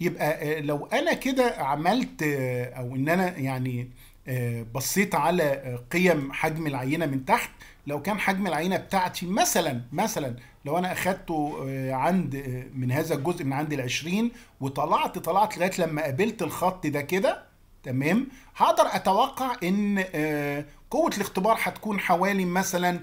يبقى آه، لو انا كده عملت آه، او ان انا يعني آه، بصيت على قيم حجم العينه من تحت لو كان حجم العينه بتاعتي مثلا مثلا لو انا اخدته عند من هذا الجزء من عند ال20 وطلعت طلعت لغايه لما قابلت الخط ده كده تمام هقدر اتوقع ان قوه الاختبار هتكون حوالي مثلا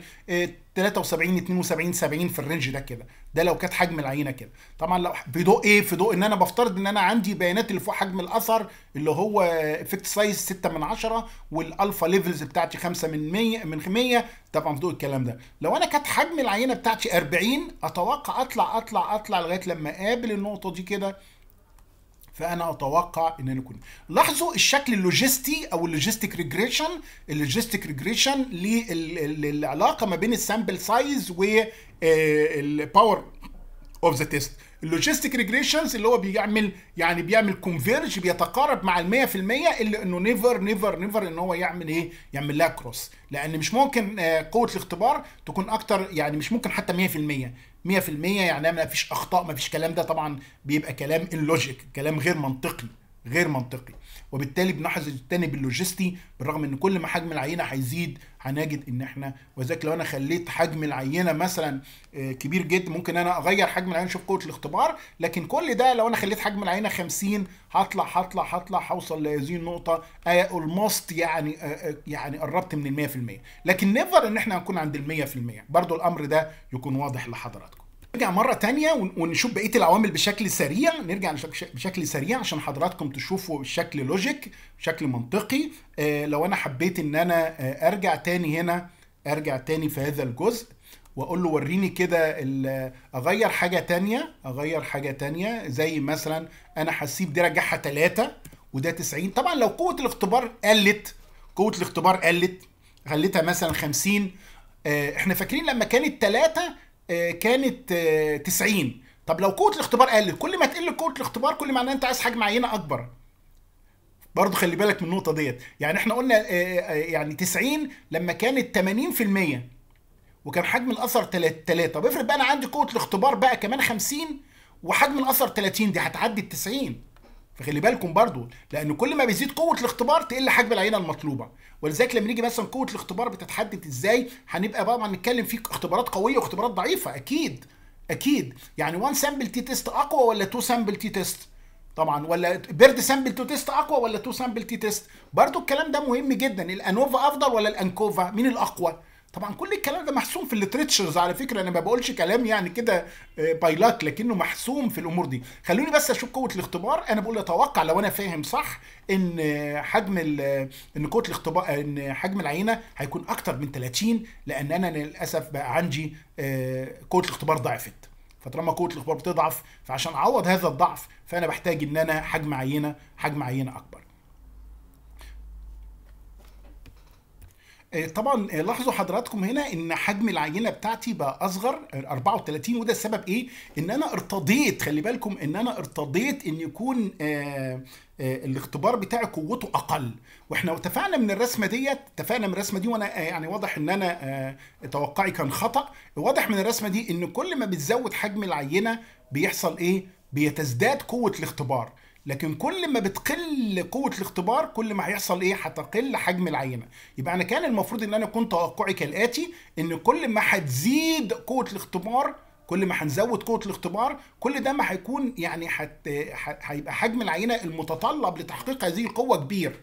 73 72 70 في الرينج ده كده ده لو كانت حجم العينه كده طبعا لو في ضوء ايه في ضوء ان انا بفترض ان انا عندي بيانات اللي فوق حجم الاثر اللي هو افكت سايز 6 من 10 والالفا ليفلز بتاعتي 5 من 100 من 100 طبعا في ضوء الكلام ده لو انا كانت حجم العينه بتاعتي 40 اتوقع اطلع اطلع اطلع لغايه لما اقابل النقطه دي كده فانا اتوقع ان انا كنت لاحظوا الشكل اللوجستي او اللوجستيك ريجريشن اللوجيستيك ريجريشن للعلاقه ما بين السامبل سايز والباور اوف ذا تيست اللوجيستيك ريجريشنز اللي هو بيعمل يعني بيعمل كونفيرج بيتقارب مع ال 100% اللي انه نيفر نيفر نيفر ان هو يعمل ايه؟ يعمل لها كروس لان مش ممكن آه، قوه الاختبار تكون اكتر يعني مش ممكن حتى 100% 100% يعني ما فيش اخطاء ما فيش كلام ده طبعا بيبقى كلام اللوجيك كلام غير منطقي غير منطقي وبالتالي بنلاحظ الجانب اللوجستي بالرغم ان كل ما حجم العينه هيزيد هنجد ان احنا وذلك لو انا خليت حجم العينه مثلا آه، كبير جدا ممكن انا اغير حجم العينه اشوف قوه الاختبار لكن كل ده لو انا خليت حجم العينه 50 هطلع هطلع هطلع هوصل لهذه النقطه اولموست آه، يعني آه، يعني قربت من ال 100% لكن نيفر ان احنا هنكون عند ال 100% برضو الامر ده يكون واضح لحضراتكم نرجع مرة تانية ونشوف بقية العوامل بشكل سريع نرجع بشكل سريع عشان حضراتكم تشوفوا بشكل لوجيك بشكل منطقي آه، لو أنا حبيت إن أنا آه، أرجع تاني هنا أرجع تاني في هذا الجزء وأقول له وريني كده أغير حاجة تانية أغير حاجة تانية زي مثلا أنا هسيب دي رجعها تلاتة وده 90 طبعا لو قوة الاختبار قلت قوة الاختبار قلت خليتها مثلا 50 آه، احنا فاكرين لما كانت 3 آه، كانت 90 آه، طب لو قوه الاختبار قلت كل ما تقل قوه الاختبار كل ما انت عايز حجم عينه اكبر برضه خلي بالك من النقطه ديت يعني احنا قلنا آه، يعني 90 لما كانت 80% وكان حجم الاثر 3 طب افرض بقى انا عندي قوه الاختبار بقى كمان 50 وحجم الاثر 30 دي هتعدي ال 90 فخلي بالكم برضو لان كل ما بيزيد قوه الاختبار تقل حجم العينه المطلوبه ولذلك لما نيجي مثلا قوه الاختبار بتتحدد ازاي هنبقى بقى نتكلم في اختبارات قويه واختبارات ضعيفه اكيد اكيد يعني 1 سامبل تي تيست اقوى ولا 2 سامبل تي تيست طبعا ولا بيرد سامبل تو تيست اقوى ولا تو سامبل تي تيست برضو الكلام ده مهم جدا الانوفا افضل ولا الانكوفا مين الاقوى طبعا كل الكلام ده محسوم في الليتريتشرز على فكره انا ما بقولش كلام يعني كده آه، باي لاك لكنه محسوم في الامور دي خلوني بس اشوف قوه الاختبار انا بقول اتوقع لو انا فاهم صح ان آه، حجم آه، ان قوه الاختبار ان حجم العينه هيكون اكتر من 30 لان انا للاسف بقى عندي قوه الاختبار ضعفت فطالما قوه الاختبار بتضعف فعشان اعوض هذا الضعف فانا بحتاج ان انا حجم عينه حجم عينه اكبر آه، طبعا آه، لاحظوا حضراتكم هنا ان حجم العينه بتاعتي بقى اصغر 34 وده السبب ايه ان انا ارتضيت خلي بالكم ان انا ارتضيت ان يكون آه، الاختبار بتاعي قوته اقل واحنا اتفقنا من الرسمه ديت اتفقنا من الرسمه دي وانا يعني واضح ان انا توقعي كان خطا واضح من الرسمه دي ان كل ما بتزود حجم العينه بيحصل ايه بيتزداد قوه الاختبار لكن كل ما بتقل قوه الاختبار كل ما هيحصل ايه هتقل حجم العينه يبقى انا كان المفروض ان انا كنت توقعي كالاتي ان كل ما هتزيد قوه الاختبار كل ما هنزود قوه الاختبار كل ده ما هيكون يعني هيبقى حجم العينه المتطلب لتحقيق هذه القوه كبير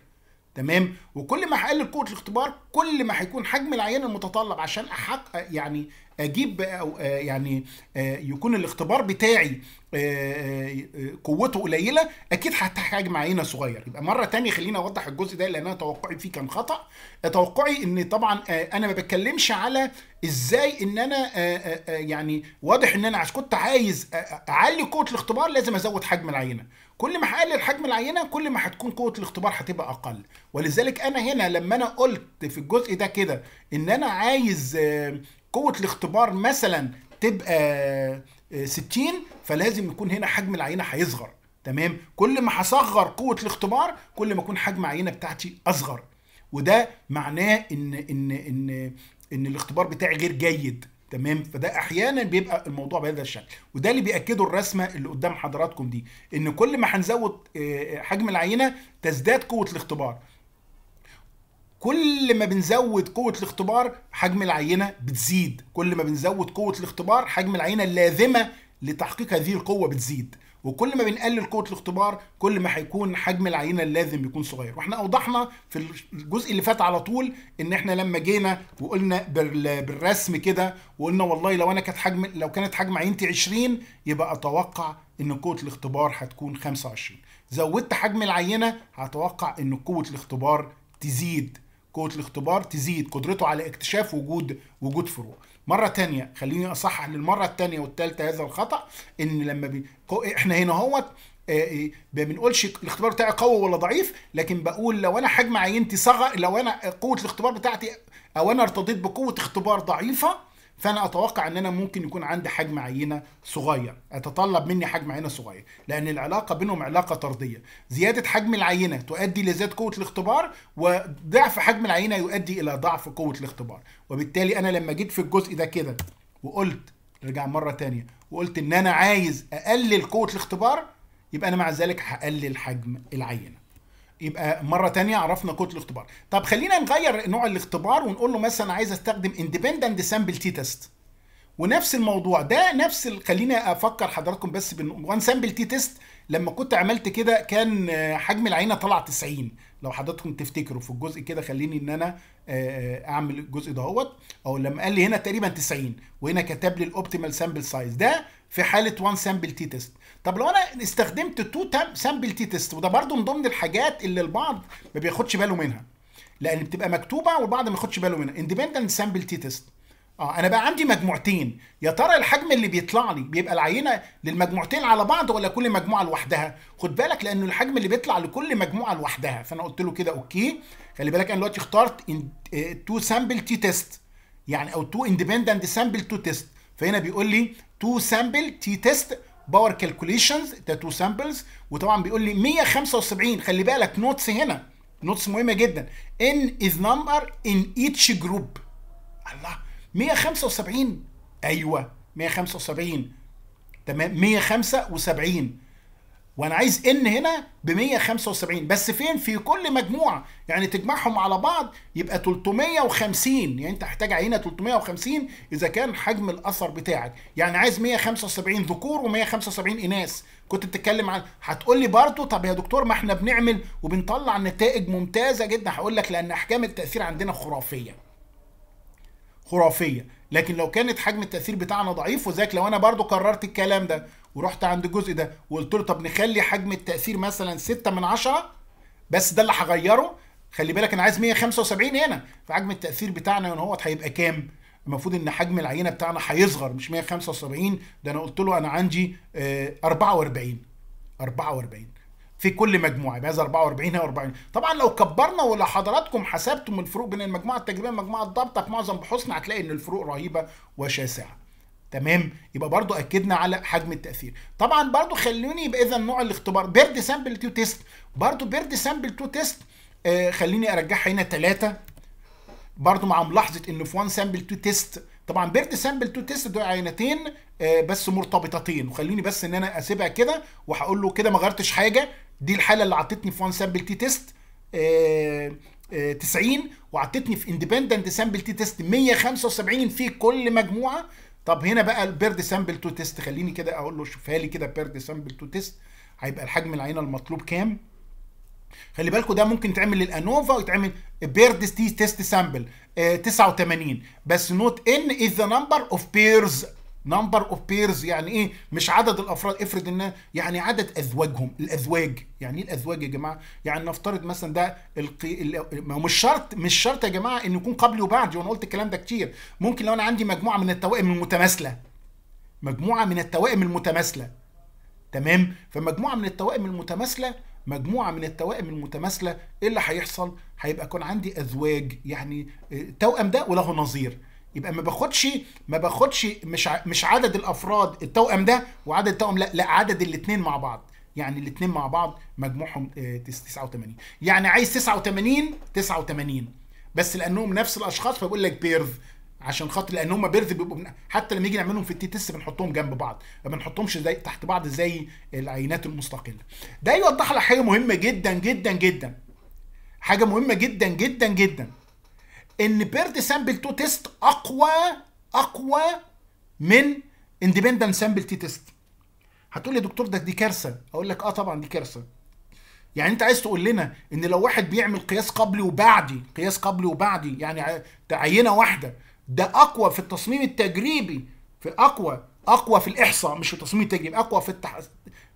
تمام وكل ما هقلل قوه الاختبار كل ما هيكون حجم العينه المتطلب عشان احقق يعني اجيب او آه، يعني آه، يكون الاختبار بتاعي آه، قوته قليله اكيد هتحتاج حجم عينه صغير يبقى مره تانية خليني اوضح الجزء ده لان انا توقعي فيه كان خطا توقعي ان طبعا انا ما بتكلمش على ازاي ان انا يعني واضح ان انا كنت عايز اعلي قوه الاختبار لازم ازود حجم العينه كل ما هقلل حجم العينه كل ما هتكون قوه الاختبار هتبقى اقل ولذلك انا هنا لما انا قلت في الجزء ده كده ان انا عايز آه، قوه الاختبار مثلا تبقى 60 آه، فلازم يكون هنا حجم العينه هيصغر تمام كل ما هصغر قوه الاختبار كل ما يكون حجم العينه بتاعتي اصغر وده معناه ان ان ان ان الاختبار بتاعي غير جيد تمام فده احيانا بيبقى الموضوع بهذا الشكل وده اللي بياكده الرسمه اللي قدام حضراتكم دي ان كل ما هنزود آه، آه، حجم العينه تزداد قوه الاختبار كل ما بنزود قوه الاختبار حجم العينه بتزيد كل ما بنزود قوه الاختبار حجم العينه اللازمه لتحقيق هذه القوه بتزيد وكل ما بنقلل قوه الاختبار كل ما هيكون حجم العينه اللازم بيكون صغير واحنا اوضحنا في الجزء اللي فات على طول ان احنا لما جينا وقلنا بالرسم كده وقلنا والله لو انا كانت حجم لو كانت حجم عينتي 20 يبقى اتوقع ان قوه الاختبار هتكون 25 زودت حجم العينه هتوقع ان قوه الاختبار تزيد قوه الاختبار تزيد قدرته على اكتشاف وجود وجود فروع مرة تانية خليني أصحح للمرة التانية والتالتة هذا الخطأ إن لما بي... إحنا هنا هوت آه، آه، ما بنقولش الاختبار بتاعي قوي ولا ضعيف لكن بقول لو انا حجم عينتي صغر لو انا قوه الاختبار بتاعتي او انا ارتضيت بقوه اختبار ضعيفه فانا اتوقع ان انا ممكن يكون عندي حجم عينه صغير اتطلب مني حجم عينه صغير لان العلاقه بينهم علاقه طرديه زياده حجم العينه تؤدي لزياده قوه الاختبار وضعف حجم العينه يؤدي الى ضعف قوه الاختبار وبالتالي انا لما جيت في الجزء ده كده وقلت رجع مره تانية وقلت ان انا عايز اقلل قوه الاختبار يبقى انا مع ذلك هقلل حجم العينه يبقى مره تانية عرفنا كود الاختبار طب خلينا نغير نوع الاختبار ونقول له مثلا عايز استخدم اندبندنت سامبل تي تيست ونفس الموضوع ده نفس ال... خلينا افكر حضراتكم بس وان سامبل تي تيست لما كنت عملت كده كان آه، حجم العينه طلع 90 لو حضراتكم تفتكروا في الجزء كده خليني ان انا آه، آه، اعمل الجزء دهوت او لما قال لي هنا تقريبا 90 وهنا كتب لي الاوبتيمال سامبل سايز ده في حاله وان سامبل تي تيست طب لو انا استخدمت تو سامبل تي تيست وده برضو من ضمن الحاجات اللي البعض ما بياخدش باله منها لان بتبقى مكتوبه والبعض ما ياخدش باله منها اندبندنت سامبل تي تيست اه انا بقى عندي مجموعتين يا ترى الحجم اللي بيطلع لي بيبقى العينه للمجموعتين على بعض ولا كل مجموعه لوحدها خد بالك لانه الحجم اللي بيطلع لكل مجموعه لوحدها فانا قلت له كده اوكي خلي بالك انا دلوقتي اخترت آه، تو سامبل تي تيست يعني او تو اندبندنت سامبل تو تيست فهنا بيقول لي تو سامبل تي تيست باور كالكوليشنز تاتو سامبلز وطبعا بيقول لي 175 خلي بالك نوتس هنا نوتس مهمه جدا ان از نمبر ان ايتش جروب الله 175 ايوه 175 تمام 175 وانا عايز ان هنا ب 175 بس فين في كل مجموعه يعني تجمعهم على بعض يبقى 350 يعني انت هتحتاج عينه 350 اذا كان حجم الاثر بتاعك يعني عايز 175 ذكور و175 اناث كنت بتتكلم عن هتقول لي برضه طب يا دكتور ما احنا بنعمل وبنطلع نتائج ممتازه جدا هقول لك لان احجام التاثير عندنا خرافيه خرافيه لكن لو كانت حجم التاثير بتاعنا ضعيف وذاك لو انا برضو كررت الكلام ده ورحت عند الجزء ده وقلت له طب نخلي حجم التاثير مثلا 6 من 10 بس ده اللي هغيره خلي بالك انا عايز 175 هنا فحجم التاثير بتاعنا هنا هو هيبقى كام؟ المفروض ان حجم العينه بتاعنا هيصغر مش 175 ده انا قلت له انا عندي 44 آه، 44 في كل مجموعه يبقى 44 هي 40 طبعا لو كبرنا ولو حضراتكم حسبتم الفروق بين المجموعه التجريبيه والمجموعه الضابطه في معظم بحوثنا هتلاقي ان الفروق رهيبه وشاسعه تمام يبقى برضو اكدنا على حجم التاثير طبعا برضو خلوني يبقى اذا نوع الاختبار بيرد سامبل تو تيست برضو بيرد سامبل تو تيست آه خليني ارجعها هنا ثلاثه برضو مع ملاحظه ان في وان سامبل تو تيست طبعا بيرد سامبل تو تيست دول عينتين آه بس مرتبطتين وخليني بس ان انا اسيبها كده وهقول له كده ما غيرتش حاجه دي الحاله اللي عطتني في وان سامبل تي تيست آه 90 آه، وعطتني في اندبندنت سامبل تي تيست 175 في كل مجموعه طب هنا بقى البيرد سامبل تو تيست خليني كده اقول له شوفها لي كده بيرد سامبل تو تيست هيبقى الحجم العينه المطلوب كام خلي بالكم ده ممكن تعمل للانوفا ويتعمل بيرد تيست سامبل 89 آه، بس نوت ان از ذا نمبر اوف بيرز نمبر اوف بيرز يعني ايه مش عدد الافراد افرض ان يعني عدد ازواجهم الازواج يعني ايه الازواج يا جماعه يعني نفترض مثلا ده القي... ما مش شرط مش شرط يا جماعه ان يكون قبل وبعد وانا قلت الكلام ده كتير ممكن لو انا عندي مجموعه من التوائم المتماثله مجموعه من التوائم المتماثله تمام فمجموعه من التوائم المتماثله مجموعه من التوائم المتماثله ايه اللي هيحصل هيبقى يكون عندي ازواج يعني آه، توأم ده وله نظير يبقى ما باخدش ما باخدش مش مش عدد الافراد التوأم ده وعدد التوأم لا لا عدد الاثنين مع بعض يعني الاثنين مع بعض مجموعهم 89 آه، يعني عايز 89 89 بس لانهم نفس الاشخاص فبقول لك بيرز عشان خاطر لان هم بيرز بيبقوا حتى لما يجي نعملهم في التي تيست بنحطهم جنب بعض ما بنحطهمش زي تحت بعض زي العينات المستقله ده يوضح لك حاجه مهمه جدا جدا جدا حاجه مهمه جدا جدا جدا ان بيرد سامبل تو تيست اقوى اقوى من اندبندنت سامبل تي تيست هتقول لي يا دكتور ده دي كارثه اقول لك اه طبعا دي كارثه يعني انت عايز تقول لنا ان لو واحد بيعمل قياس قبلي وبعدي قياس قبلي وبعدي يعني عينه واحده ده اقوى في التصميم التجريبي في اقوى اقوى في الاحصاء مش في التصميم التجريبي اقوى في التح...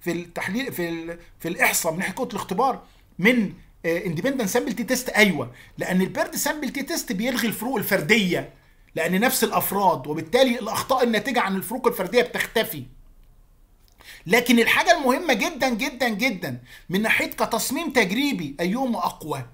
في التحليل في ال... في الاحصاء من ناحيه قوه الاختبار من اندبندنت سامبل تي تيست ايوه لان البيرد سامبل تي تيست بيلغي الفروق الفرديه لان نفس الافراد وبالتالي الاخطاء الناتجه عن الفروق الفرديه بتختفي لكن الحاجه المهمه جدا جدا جدا من ناحيه كتصميم تجريبي ايهما اقوى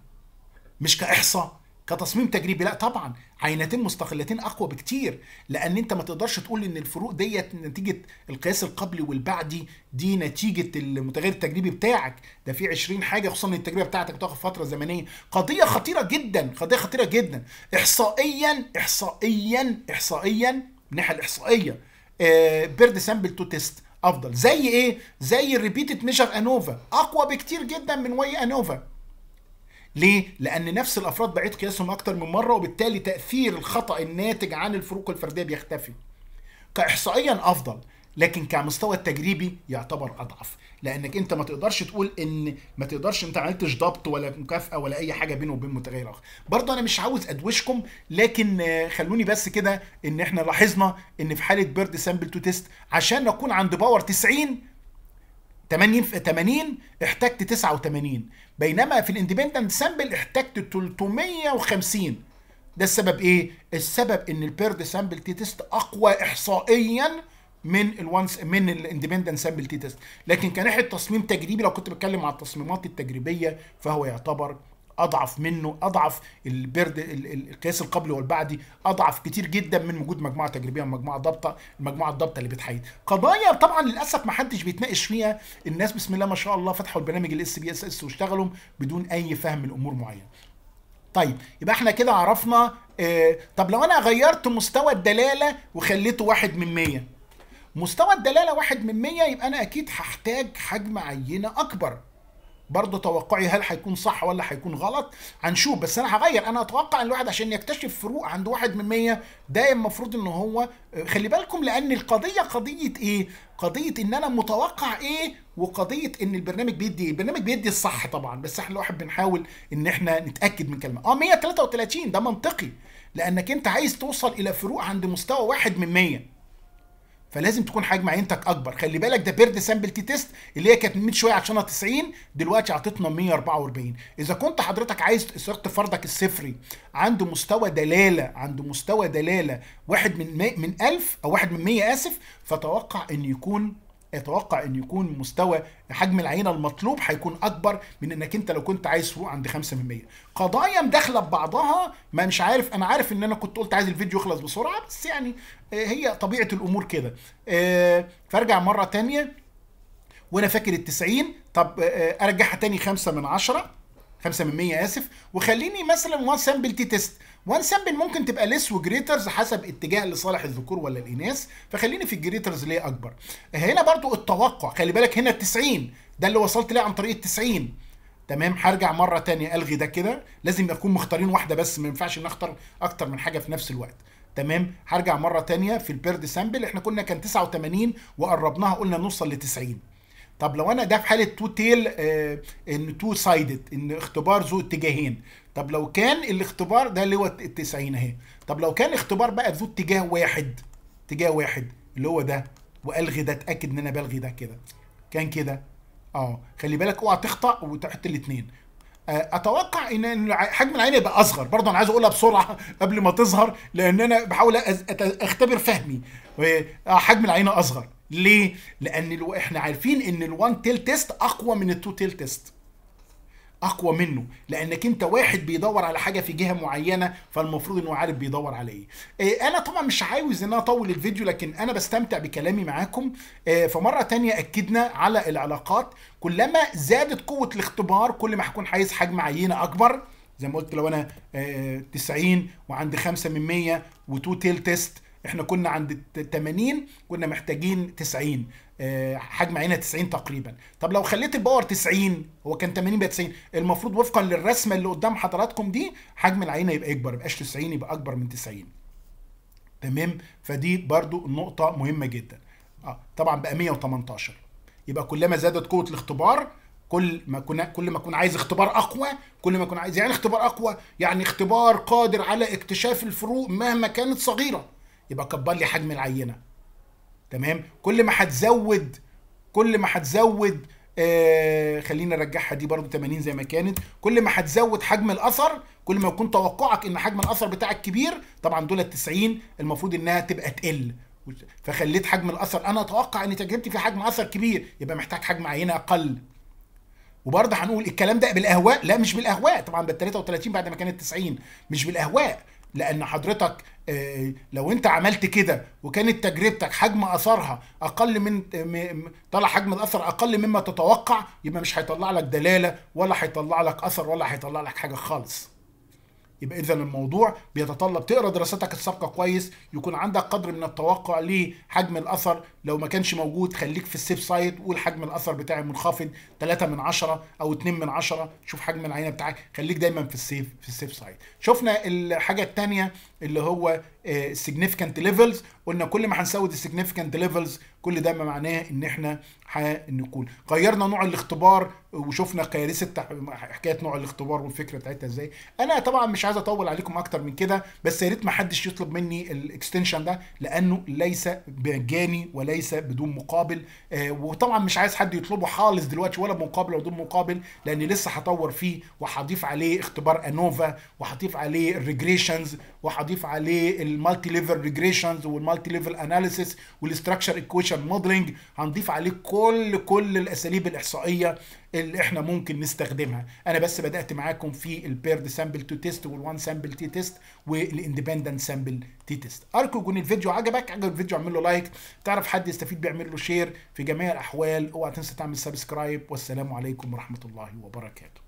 مش كاحصاء كتصميم تجريبي لا طبعا عينتين مستقلتين اقوى بكتير لان انت ما تقدرش تقول ان الفروق ديت نتيجه القياس القبلي والبعدي دي نتيجه المتغير التجريبي بتاعك ده في 20 حاجه خصوصا ان التجربه بتاعتك بتاخد فتره زمنيه قضيه خطيره جدا قضيه خطيره جدا احصائيا احصائيا احصائيا من الناحيه الاحصائيه آه، بيرد سامبل تو تيست افضل زي ايه زي الريبيتد ميجر انوفا اقوى بكتير جدا من وي انوفا ليه؟ لأن نفس الأفراد بعيد قياسهم أكتر من مرة وبالتالي تأثير الخطأ الناتج عن الفروق الفردية بيختفي. كإحصائيا أفضل لكن كمستوى التجريبي يعتبر أضعف لأنك أنت ما تقدرش تقول إن ما تقدرش أنت ما عملتش ضبط ولا مكافأة ولا أي حاجة بينه وبين متغير آخر. برضه أنا مش عاوز أدوشكم لكن خلوني بس كده إن إحنا لاحظنا إن في حالة بيرد سامبل تو تيست عشان نكون عند باور 90 80 80 احتجت 89 بينما في الاندبندنت سامبل احتجت 350 ده السبب ايه؟ السبب ان البيرد سامبل تي تيست اقوى احصائيا من الوانس من الاندبندنت سامبل تي تيست لكن كناحيه تصميم تجريبي لو كنت بتكلم على التصميمات التجريبيه فهو يعتبر اضعف منه اضعف البرد القياس القبلي والبعدي اضعف كتير جدا من وجود مجموعه تجريبيه مجموعه ضابطه المجموعه الضابطه اللي بتحيد قضايا طبعا للاسف ما حدش بيتناقش فيها الناس بسم الله ما شاء الله فتحوا البرنامج الاس بي اس اس واشتغلوا بدون اي فهم لامور معينه طيب يبقى احنا كده عرفنا اه طب لو انا غيرت مستوى الدلاله وخليته واحد من 100 مستوى الدلاله واحد من 100 يبقى انا اكيد هحتاج حجم عينه اكبر برضه توقعي هل هيكون صح ولا هيكون غلط هنشوف بس انا هغير انا اتوقع ان الواحد عشان يكتشف فروق عند واحد من 100 ده المفروض ان هو آه، خلي بالكم لان القضيه قضيه ايه قضيه ان انا متوقع ايه وقضيه ان البرنامج بيدي ايه البرنامج بيدي الصح طبعا بس احنا الواحد بنحاول ان احنا نتاكد من كلمه اه 133 ده منطقي لانك انت عايز توصل الى فروق عند مستوى واحد من 100 فلازم تكون حجم عينتك اكبر خلي بالك ده بيرد سامبل تي تيست اللي هي كانت من شويه عشانها 90 دلوقتي عطتنا 144 اذا كنت حضرتك عايز اصابه فردك الصفري عنده مستوى دلاله عنده مستوى دلاله واحد من من 1000 او واحد من 100 اسف فتوقع ان يكون اتوقع ان يكون مستوى حجم العينه المطلوب هيكون اكبر من انك انت لو كنت عايز فوق عند 5% قضايا مداخله ببعضها ما مش عارف انا عارف ان انا كنت قلت عايز الفيديو يخلص بسرعه بس يعني آه، هي طبيعه الامور كده آه، فارجع مره تانية وانا فاكر 90 طب آه، ارجعها تاني 5 من 10 5% من اسف وخليني مثلا وان سامبل تي تيست وان سامبل ممكن تبقى ليس وجريترز حسب اتجاه لصالح الذكور ولا الاناث فخليني في الجريترز ليه اكبر هنا برضو التوقع خلي بالك هنا 90 ده اللي وصلت ليه عن طريق ال 90 تمام هرجع مره تانية الغي ده كده لازم اكون مختارين واحده بس ما ينفعش نختار اكتر من حاجه في نفس الوقت تمام هرجع مره تانية في البيرد سامبل احنا كنا كان 89 وقربناها قلنا نوصل ل 90 طب لو انا ده في حاله تو تيل آه، ان تو سايدد ان اختبار ذو اتجاهين طب لو كان الاختبار ده اللي هو 90 اهي طب لو كان اختبار بقى ذو اتجاه واحد اتجاه واحد اللي هو ده والغي ده اتاكد ان انا بلغي ده كده كان كده اه خلي بالك اوعى تخطا وتحط الاثنين آه، اتوقع ان حجم العين يبقى اصغر برضه انا عايز اقولها بسرعه قبل ما تظهر لان انا بحاول اختبر فهمي آه، حجم العين اصغر ليه لان احنا عارفين ان ال1 تيل تيست اقوى من ال2 تيل تيست اقوى منه لانك انت واحد بيدور على حاجه في جهه معينه فالمفروض انه عارف بيدور على ايه آه، انا طبعا مش عاوز ان انا اطول الفيديو لكن انا بستمتع بكلامي معاكم آه، فمره تانية اكدنا على العلاقات كلما زادت قوه الاختبار كل ما هكون عايز حجم عينه اكبر زي ما قلت لو انا 90 وعندي 5 من 100 و2 تيل تيست احنا كنا عند 80 كنا محتاجين 90 حجم عينها 90 تقريبا طب لو خليت الباور 90 هو كان 80 بقى 90 المفروض وفقا للرسمه اللي قدام حضراتكم دي حجم العينه يبقى يكبر يبقاش 90 يبقى اكبر من 90 تمام فدي برضو نقطه مهمه جدا اه طبعا بقى 118 يبقى كلما زادت قوه الاختبار كل ما كنا كل ما اكون عايز اختبار اقوى كل ما اكون عايز يعني اختبار اقوى يعني اختبار قادر على اكتشاف الفروق مهما كانت صغيره يبقى كبر لي حجم العينه تمام كل ما هتزود كل ما هتزود آه خلينا نرجعها دي برضو 80 زي ما كانت كل ما هتزود حجم الاثر كل ما يكون توقعك ان حجم الاثر بتاعك كبير طبعا دول ال 90 المفروض انها تبقى تقل فخليت حجم الاثر انا اتوقع ان تجربتي في حجم اثر كبير يبقى محتاج حجم عينه اقل وبرضه هنقول الكلام ده بالاهواء لا مش بالاهواء طبعا بال 33 بعد ما كانت 90 مش بالاهواء لان حضرتك آه، لو انت عملت كده وكانت تجربتك حجم اثرها اقل من طلع حجم الاثر اقل مما تتوقع يبقى مش هيطلع لك دلاله ولا هيطلع لك اثر ولا هيطلع لك حاجه خالص يبقى اذا الموضوع بيتطلب تقرا دراستك السابقه كويس يكون عندك قدر من التوقع لحجم الاثر لو ما كانش موجود خليك في السيف سايد قول حجم الاثر بتاعي منخفض 3 من 10 او 2 من 10 شوف حجم العينه بتاعك خليك دايما في السيف في السيف سايد شفنا الحاجه الثانيه اللي هو السيجنيفيكانت آه، ليفلز قلنا كل ما هنسود السيجنيفيكانت ليفلز كل ده ما معناه ان احنا هنكون غيرنا نوع الاختبار وشفنا كارثه حكايه نوع الاختبار والفكره بتاعتها ازاي انا طبعا مش عايز اطول عليكم اكتر من كده بس يا ريت ما حدش يطلب مني الاكستنشن ده لانه ليس مجاني ولا ليس بدون مقابل آه، وطبعا مش عايز حد يطلبه خالص دلوقتي ولا بمقابل ولا بدون مقابل لان لسه هطور فيه وهضيف عليه اختبار انوفا وهضيف عليه الريجريشنز وهضيف عليه المالتي ليفل ريجريشنز والمالتي ليفل اناليسيس والاستراكشر ايكويشن موديلنج هنضيف عليه كل كل الاساليب الاحصائيه اللي احنا ممكن نستخدمها انا بس بدات معاكم في البيرد سامبل تو تيست والوان سامبل تي تيست والاندبندنت سامبل تي تيست ارجو يكون الفيديو عجبك عجب الفيديو اعمل له لايك تعرف حد يستفيد بيعمل له شير في جميع الاحوال اوعى تنسى تعمل سبسكرايب والسلام عليكم ورحمه الله وبركاته